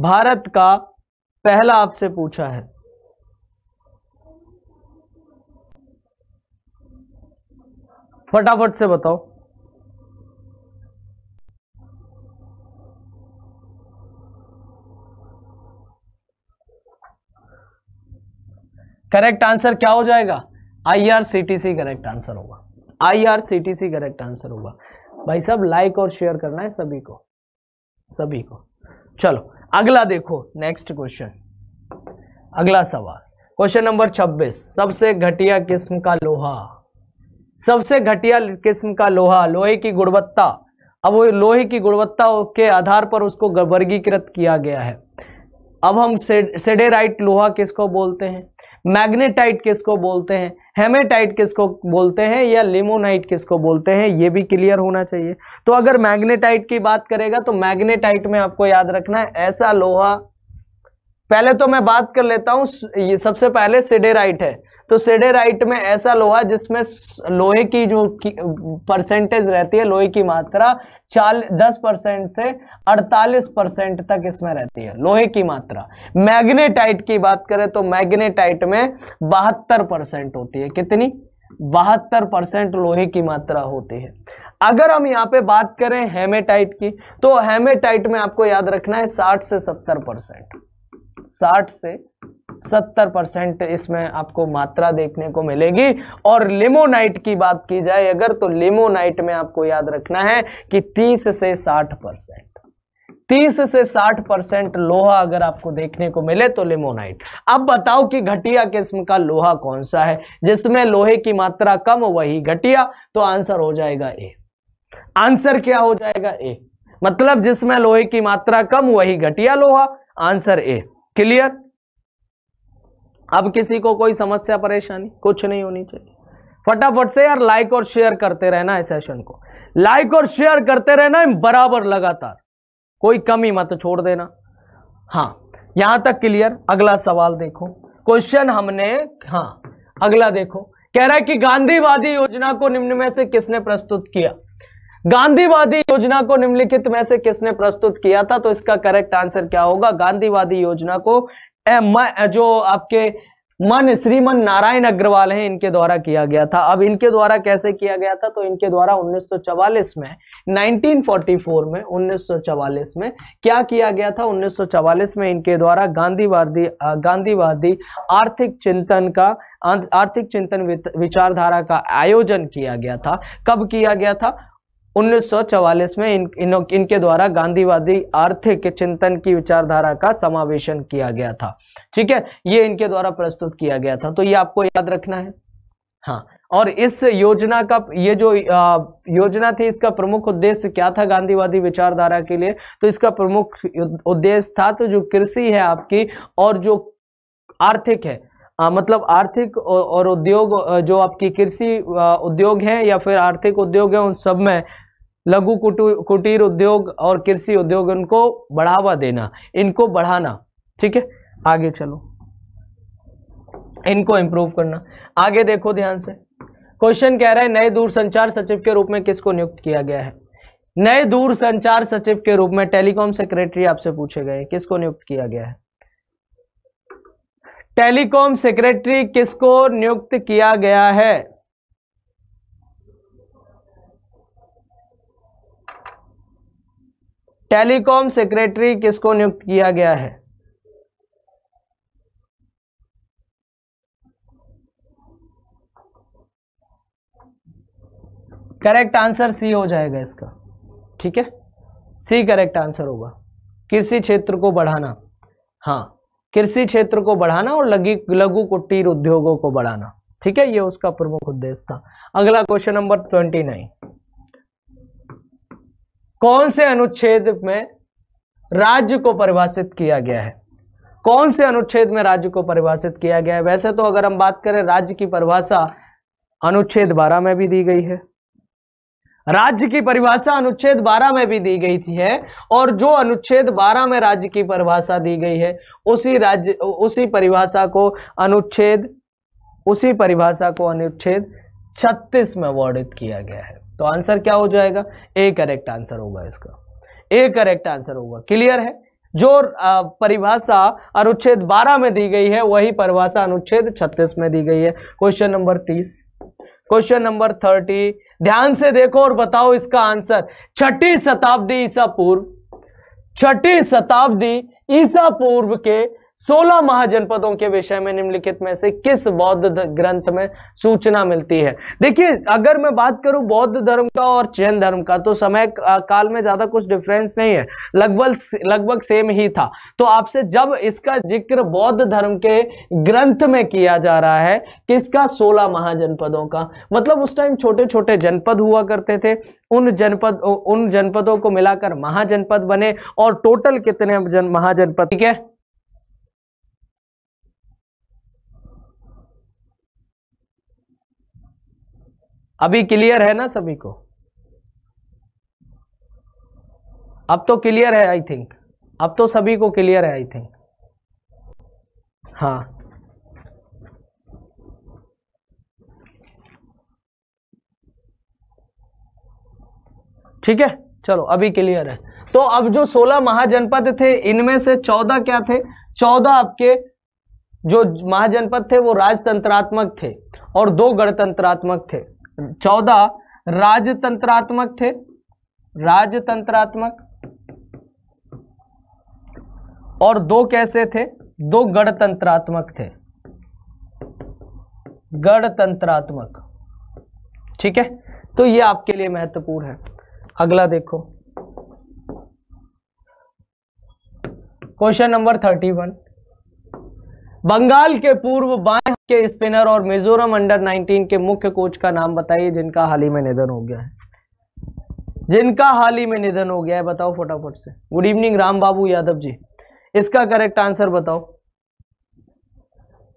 भारत का पहला आपसे पूछा है फटाफट से बताओ करेक्ट आंसर क्या हो जाएगा आईआरसीटीसी करेक्ट आंसर होगा आईआरसीटीसी करेक्ट आंसर होगा भाई सब लाइक और शेयर करना है सभी को सभी को चलो अगला देखो नेक्स्ट क्वेश्चन अगला सवाल क्वेश्चन नंबर 26 सबसे घटिया किस्म का लोहा सबसे घटिया किस्म का लोहा लोहे की गुणवत्ता अब वो लोहे की गुणवत्ता के आधार पर उसको वर्गीकृत किया गया है अब हम सेडेराइट लोहा किसको बोलते हैं मैग्नेटाइट किसको बोलते हैं हेमेटाइट किसको बोलते हैं या लिमोनाइट किसको बोलते हैं ये भी क्लियर होना चाहिए तो अगर मैग्नेटाइट की बात करेगा तो मैग्नेटाइट में आपको याद रखना है ऐसा लोहा पहले तो मैं बात कर लेता हूँ सबसे पहले सिडेराइट है तो सेडेराइट में ऐसा लोहा जिसमें लोहे की जो परसेंटेज रहती है लोहे की मात्रा चाल दस परसेंट से अड़तालीस परसेंट तक इसमें रहती है लोहे की मात्रा मैग्नेटाइट की बात करें तो मैग्नेटाइट में बहत्तर परसेंट होती है कितनी बहत्तर परसेंट लोहे की मात्रा होती है अगर हम यहाँ पे बात करें हेमेटाइट की तो हेमेटाइट में आपको याद रखना है साठ से सत्तर परसेंट साठ से सत्तर परसेंट इसमें आपको मात्रा देखने को मिलेगी और लिमोनाइट की बात की जाए अगर तो लिमोनाइट में आपको याद रखना है कि तीस से साठ परसेंट तीस से साठ परसेंट लोहा अगर आपको देखने को मिले तो लिमोनाइट अब बताओ कि घटिया किस्म का लोहा कौन सा है जिसमें लोहे की मात्रा कम वही घटिया तो आंसर हो जाएगा ए आंसर क्या हो जाएगा ए मतलब जिसमें लोहे की मात्रा कम वही घटिया लोहा आंसर ए क्लियर अब किसी को कोई समस्या परेशानी कुछ नहीं होनी चाहिए फटाफट से यार लाइक और शेयर करते रहना इस सेशन को लाइक और शेयर करते रहना बराबर लगातार कोई कमी मत छोड़ देना हाँ यहां तक क्लियर अगला सवाल देखो क्वेश्चन हमने हाँ अगला देखो कह रहा है कि गांधीवादी योजना को निम्न में से किसने प्रस्तुत किया गांधीवादी योजना को निम्नलिखित में से किसने प्रस्तुत किया था तो इसका करेक्ट आंसर क्या होगा गांधीवादी योजना को जो आपके मन श्रीमन नारायण अग्रवाल हैं इनके द्वारा किया गया था अब इनके द्वारा कैसे किया गया था तो इनके द्वारा 1944 में 1944 में 1944 में क्या किया गया था 1944 में इनके द्वारा गांधीवादी गांधीवादी आर्थिक चिंतन का आर्थिक चिंतन विचारधारा का आयोजन किया गया था कब किया गया था 1944 में इन, इन इनके द्वारा गांधीवादी आर्थिक चिंतन की विचारधारा का समावेशन किया गया था ठीक है ये इनके द्वारा प्रस्तुत किया गया था तो ये आपको याद रखना है हाँ और इस योजना का ये जो योजना थी इसका प्रमुख उद्देश्य क्या था गांधीवादी विचारधारा के लिए तो इसका प्रमुख उद्देश्य था तो जो कृषि है आपकी और जो आर्थिक है आ, मतलब आर्थिक और उद्योग जो आपकी कृषि उद्योग है या फिर आर्थिक उद्योग है उन सब में लघु कुटीर उद्योग और कृषि उद्योग उनको बढ़ावा देना इनको बढ़ाना ठीक है आगे चलो इनको इम्प्रूव करना आगे देखो ध्यान से क्वेश्चन कह रहा है नए दूरसंचार सचिव के रूप में किसको नियुक्त किया गया है नए दूरसंचार सचिव के रूप में टेलीकॉम सेक्रेटरी आपसे पूछे गए किसको नियुक्त किया गया है टेलीकॉम सेक्रेटरी किसको नियुक्त किया गया है टेलीकॉम सेक्रेटरी किसको नियुक्त किया गया है करेक्ट आंसर सी हो जाएगा इसका ठीक है सी करेक्ट आंसर होगा कृषि क्षेत्र को बढ़ाना हाँ कृषि क्षेत्र को बढ़ाना और लगी लघु कुटीर उद्योगों को बढ़ाना ठीक है ये उसका प्रमुख उद्देश्य था अगला क्वेश्चन नंबर ट्वेंटी नाइन कौन से अनुच्छेद में राज्य को परिभाषित किया गया है कौन से अनुच्छेद में राज्य को परिभाषित किया गया है वैसे तो अगर हम बात करें राज्य की परिभाषा अनुच्छेद बारह में भी दी गई है राज्य की परिभाषा अनुच्छेद 12 में भी दी गई थी है और जो अनुच्छेद 12 में राज्य की परिभाषा दी गई है उसी राज्य उसी परिभाषा को अनुच्छेद उसी परिभाषा को अनुच्छेद 36 में वर्णित किया गया है तो आंसर क्या हो जाएगा ए करेक्ट आंसर होगा इसका ए करेक्ट आंसर होगा क्लियर है जो परिभाषा अनुच्छेद 12 में दी गई है वही परिभाषा अनुच्छेद 36 में दी गई है क्वेश्चन नंबर 30 क्वेश्चन नंबर 30 ध्यान से देखो और बताओ इसका आंसर छठी शताब्दी ईसा पूर्व छठी शताब्दी ईसा पूर्व के सोलह महाजनपदों के विषय में निम्नलिखित में से किस बौद्ध ग्रंथ में सूचना मिलती है देखिए अगर मैं बात करूं बौद्ध धर्म का और जैन धर्म का तो समय काल में ज्यादा कुछ डिफरेंस नहीं है लगभग लगभग सेम ही था तो आपसे जब इसका जिक्र बौद्ध धर्म के ग्रंथ में किया जा रहा है किसका सोलह महाजनपदों का मतलब उस टाइम छोटे छोटे जनपद हुआ करते थे उन जनपद उन जनपदों को मिलाकर महाजनपद बने और टोटल कितने महाजनपद ठीक है अभी क्लियर है ना सभी को अब तो क्लियर है आई थिंक अब तो सभी को क्लियर है आई थिंक हाँ ठीक है चलो अभी क्लियर है तो अब जो 16 महाजनपद थे इनमें से 14 क्या थे 14 आपके जो महाजनपद थे वो राजतंत्रात्मक थे और दो गणतंत्रात्मक थे चौदह राजतंत्रात्मक थे राजतंत्रात्मक और दो कैसे थे दो गणतंत्रात्मक थे गणतंत्रात्मक ठीक है तो ये आपके लिए महत्वपूर्ण है अगला देखो question number thirty one Bengal के पूर्व बाएं के स्पिनर और मिजोरम अंडर 19 के मुख्य कोच का नाम बताइए जिनका हाल ही में निधन हो गया है जिनका हाल ही में निधन हो गया है बताओ फटाफट से गुड इवनिंग राम बाबू यादव जी इसका करेक्ट आंसर बताओ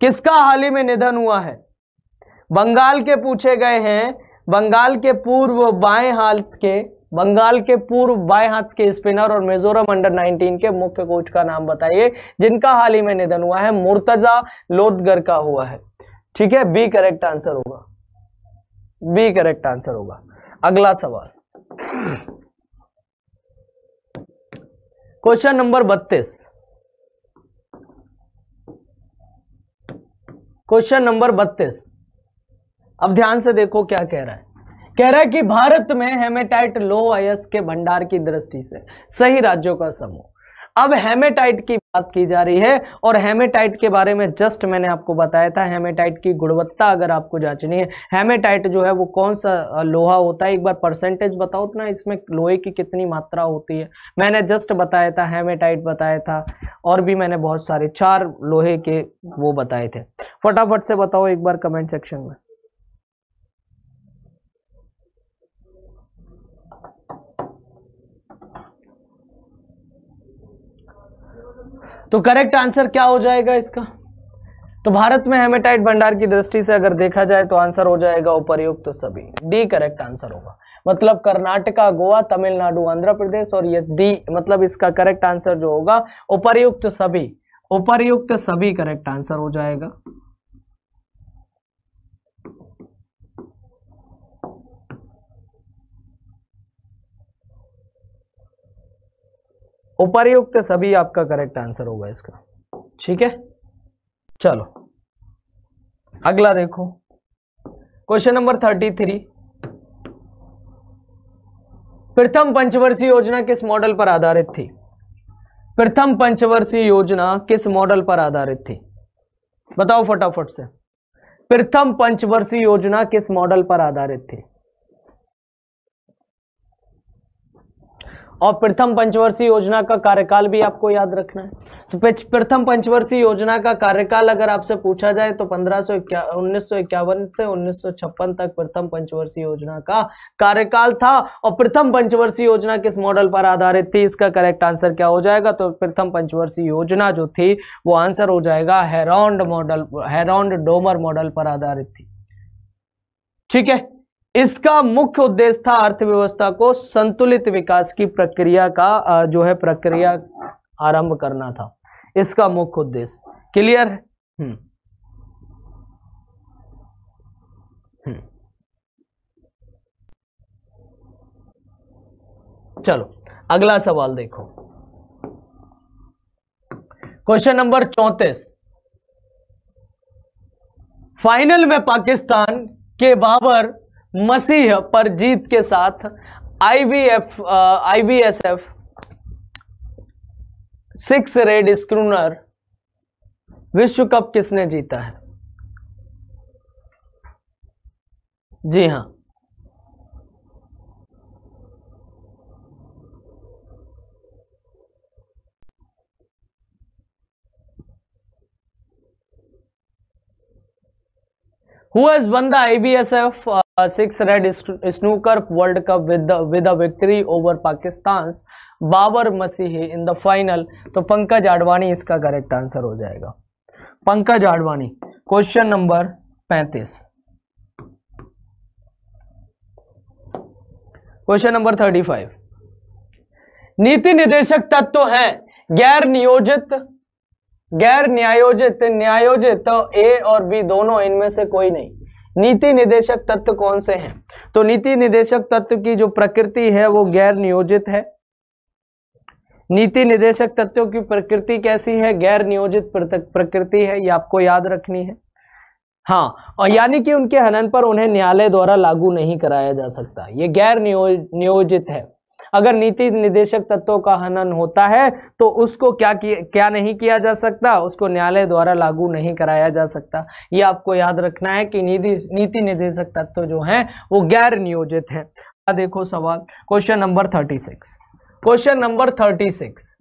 किसका हाल ही में निधन हुआ है बंगाल के पूछे गए हैं बंगाल के पूर्व बाएं हाल के बंगाल के पूर्व बाएं हाथ के स्पिनर और मिजोरम अंडर 19 के मुख्य कोच का नाम बताइए जिनका हाल ही में निधन हुआ है मुर्तजा लोदगर का हुआ है ठीक है बी करेक्ट आंसर होगा बी करेक्ट आंसर होगा अगला सवाल क्वेश्चन नंबर बत्तीस क्वेश्चन नंबर बत्तीस अब ध्यान से देखो क्या कह रहा है कह रहा है कि भारत में हेमेटाइट लो अयस के भंडार की दृष्टि से सही राज्यों का समूह अब हेमेटाइट की बात की जा रही है और हेमेटाइट के बारे में जस्ट मैंने आपको बताया था हेमेटाइट की गुणवत्ता अगर आपको जांचनी है हेमेटाइट जो है वो कौन सा लोहा होता है एक बार परसेंटेज बताओ उतना इसमें लोहे की कितनी मात्रा होती है मैंने जस्ट बताया था हेमेटाइट बताया था और भी मैंने बहुत सारे चार लोहे के वो बताए थे फटाफट से बताओ एक बार कमेंट सेक्शन में तो करेक्ट आंसर क्या हो जाएगा इसका तो भारत में हेमेटाइट भंडार की दृष्टि से अगर देखा जाए तो आंसर हो जाएगा उपरयुक्त तो सभी डी करेक्ट आंसर होगा मतलब कर्नाटका गोवा तमिलनाडु आंध्र प्रदेश और ये डी मतलब इसका करेक्ट आंसर जो होगा उपरयुक्त तो सभी उपरयुक्त तो सभी करेक्ट आंसर हो जाएगा उपरयुक्त सभी आपका करेक्ट आंसर होगा इसका ठीक है चलो अगला देखो क्वेश्चन नंबर थर्टी थ्री प्रथम पंचवर्षीय योजना किस मॉडल पर आधारित थी प्रथम पंचवर्षीय योजना किस मॉडल पर आधारित थी बताओ फटाफट से प्रथम पंचवर्षीय योजना किस मॉडल पर आधारित थी और प्रथम पंचवर्षीय योजना का कार्यकाल भी आपको याद रखना है तो प्रथम पंचवर्षीय योजना का कार्यकाल अगर आपसे पूछा जाए तो पंद्रह सौ उन्नीस से उन्नीस तक प्रथम पंचवर्षीय योजना का कार्यकाल था और प्रथम पंचवर्षीय योजना किस मॉडल पर आधारित थी इसका करेक्ट आंसर क्या हो जाएगा तो प्रथम पंचवर्षीय योजना जो थी वो आंसर हो जाएगा Harrod model Harrod Domar model पर आधारित थी ठीक है इसका मुख्य उद्देश्य था अर्थव्यवस्था को संतुलित विकास की प्रक्रिया का जो है प्रक्रिया आरंभ करना था इसका मुख्य उद्देश्य क्लियर है हम्म। हम्म। चलो अगला सवाल देखो क्वेश्चन नंबर चौतीस फाइनल में पाकिस्तान के बाबर मसीह पर जीत के साथ आईबीएफ आईबीएसएफ सिक्स रेड स्क्रूनर विश्व कप किसने जीता है जी हां who's won the I B S F six red snooker world cup with with victory over Pakistan Babar Masih in the final तो पंकज आडवाणी इसका करेक्ट आंसर हो जाएगा पंकज आडवाणी क्वेश्चन नंबर पैंतीस क्वेश्चन नंबर थर्टी फाइव नीति निदेशक तत्व तो हैं गैर नियोजित गैर न्यायोजित न्यायोजित ए और बी दोनों इनमें से कोई नहीं नीति निदेशक तत्व कौन से हैं तो नीति निदेशक तत्व की जो प्रकृति है वो गैर नियोजित है नीति निदेशक तत्वों की प्रकृति कैसी है गैर नियोजित प्रकृति है ये आपको याद रखनी है हाँ और यानी कि उनके हनन पर उन्हें न्यायालय द्वारा लागू नहीं कराया जा सकता ये गैर नियो, नियोजित है अगर नीति निदेशक तत्वों का हनन होता है तो उसको क्या क्या नहीं किया जा सकता उसको न्यायालय द्वारा लागू नहीं कराया जा सकता ये आपको याद रखना है कि नीति नीति निदेशक तत्व जो हैं वो गैर नियोजित हैं देखो सवाल question number thirty six question number thirty six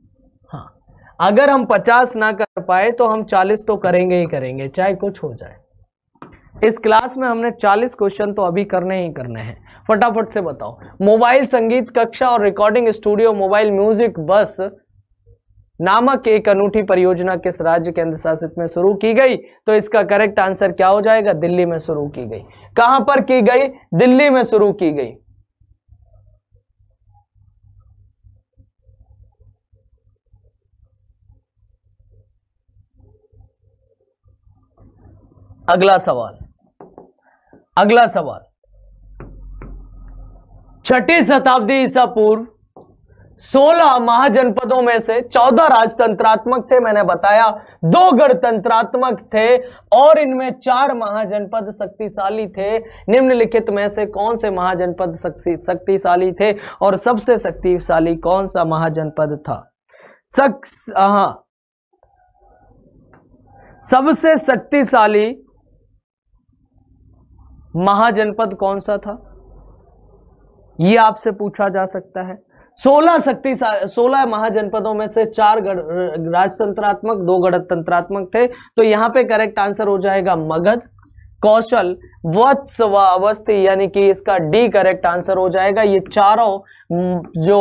हाँ अगर हम पचास ना कर पाए तो हम चालीस तो करेंगे ही करेंगे चाहे कुछ हो जाए इस क्लास में हमने चालीस क्वेश्चन तो अभी करने ही करने हैं फटाफट से बताओ मोबाइल संगीत कक्षा और रिकॉर्डिंग स्टूडियो मोबाइल म्यूजिक बस नामक एक अनूठी परियोजना किस राज्य केंद्र शासित में शुरू की गई तो इसका करेक्ट आंसर क्या हो जाएगा दिल्ली में शुरू की गई कहां पर की गई दिल्ली में शुरू की गई अगला सवाल अगला सवाल छठी शताब्दी ईसा पूर्व सोलह महाजनपदों में से चौदह राजतंत्रात्मक थे मैंने बताया दो गणतंत्रात्मक थे और इनमें चार महाजनपद शक्तिशाली थे निम्नलिखित में से कौन से महाजनपद शक्तिशाली थे और सबसे शक्तिशाली कौन सा महाजनपद था शख्स हाँ सबसे शक्तिशाली महाजनपद कौन सा था ये आपसे पूछा जा सकता है सोलह शक्ति सोलह महाजनपदों में से चार राजतंत्रात्मक दो गणतंत्रात्मक थे तो यहाँ पे करेक्ट आंसर हो जाएगा मगध कौशल वत्स व अवस्थी यानी कि इसका डी करेक्ट आंसर हो जाएगा ये चारों जो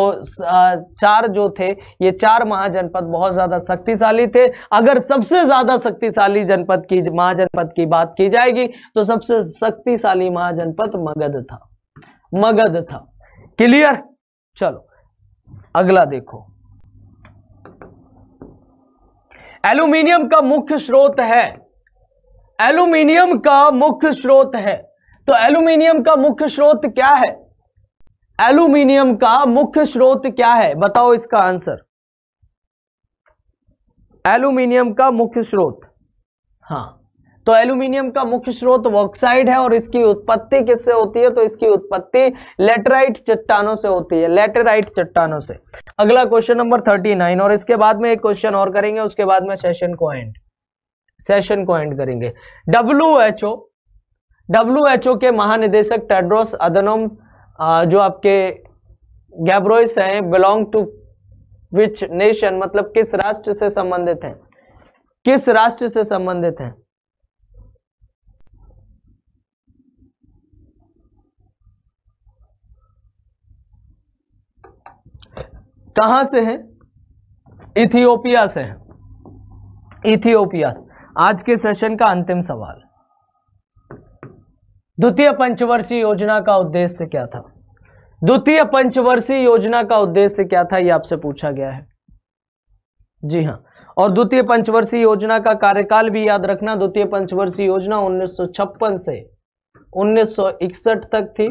चार जो थे ये चार महाजनपद बहुत ज़्यादा शक्तिशाली थे अगर सबसे ज़्यादा शक्तिशाली जनपद की महाजनपद की बात की जाएगी तो सबसे शक्तिशाली महाजनपद मगध था मगध था क्लियर चलो अगला देखो एल्यूमिनियम का मुख्य स्रोत है एल्यूमिनियम का मुख्य स्रोत है तो एल्यूमिनियम का मुख्य स्रोत क्या है एल्यूमिनियम का मुख्य स्रोत क्या है बताओ इसका आंसर एल्यूमिनियम का मुख्य स्रोत हां तो एल्यूमिनियम का मुख्य स्रोत वॉक्साइड है और इसकी उत्पत्ति किससे होती है तो इसकी उत्पत्ति लेटराइट चट्टानों से होती है लेटराइट चट्टानों से अगला क्वेश्चन नंबर थर्टी नाइन और इसके बाद में एक क्वेश्चन और करेंगे उसके बाद में सेशन को एंड सेशन को एंड करेंगे W H O W H O के महानिदेशक टेड्रोस अदनोम जो आपके गैब्रोइस हैं बिलोंग टू विच नेशन मतलब किस राष्ट्र से संबंधित हैं किस राष्ट्र से संबंधित हैं कहां से है इथियोपिया से है इथियोपिया से आज के सेशन का अंतिम सवाल द्वितीय पंचवर्षीय योजना का उद्देश्य क्या था द्वितीय पंचवर्षीय योजना का उद्देश्य क्या था यह आपसे पूछा गया है जी हां और द्वितीय पंचवर्षीय योजना का कार्यकाल भी याद रखना द्वितीय पंचवर्षीय योजना 1956 से 1961 तक थी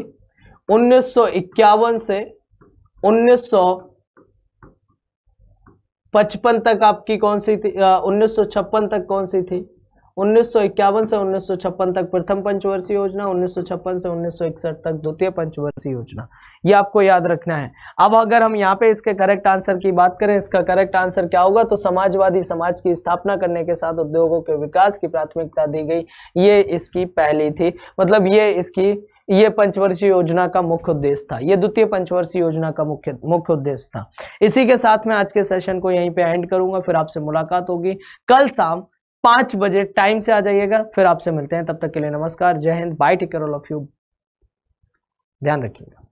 1951 से पचपन तक आपकी कौन सी थी उन्नीस तक कौन सी थी उन्नीस से उन्नीस तक प्रथम पंचवर्षीय योजना उन्नीस से उन्नीस तक द्वितीय पंचवर्षीय योजना ये आपको याद रखना है अब अगर हम यहाँ पे इसके करेक्ट आंसर की बात करें इसका करेक्ट आंसर क्या होगा तो समाजवादी समाज की स्थापना करने के साथ उद्योगों के विकास की प्राथमिकता दी गई ये इसकी पहली थी मतलब ये इसकी ये पंचवर्षीय योजना का मुख्य उद्देश्य था ये द्वितीय पंचवर्षीय योजना का मुख्य मुख्य उद्देश्य था इसी के साथ मैं आज के सेशन को यहीं पे एंड करूंगा फिर आपसे मुलाकात होगी कल शाम पांच बजे टाइम से आ जाइएगा फिर आपसे मिलते हैं तब तक के लिए नमस्कार Jai Hind bye take care all of you ध्यान रखिएगा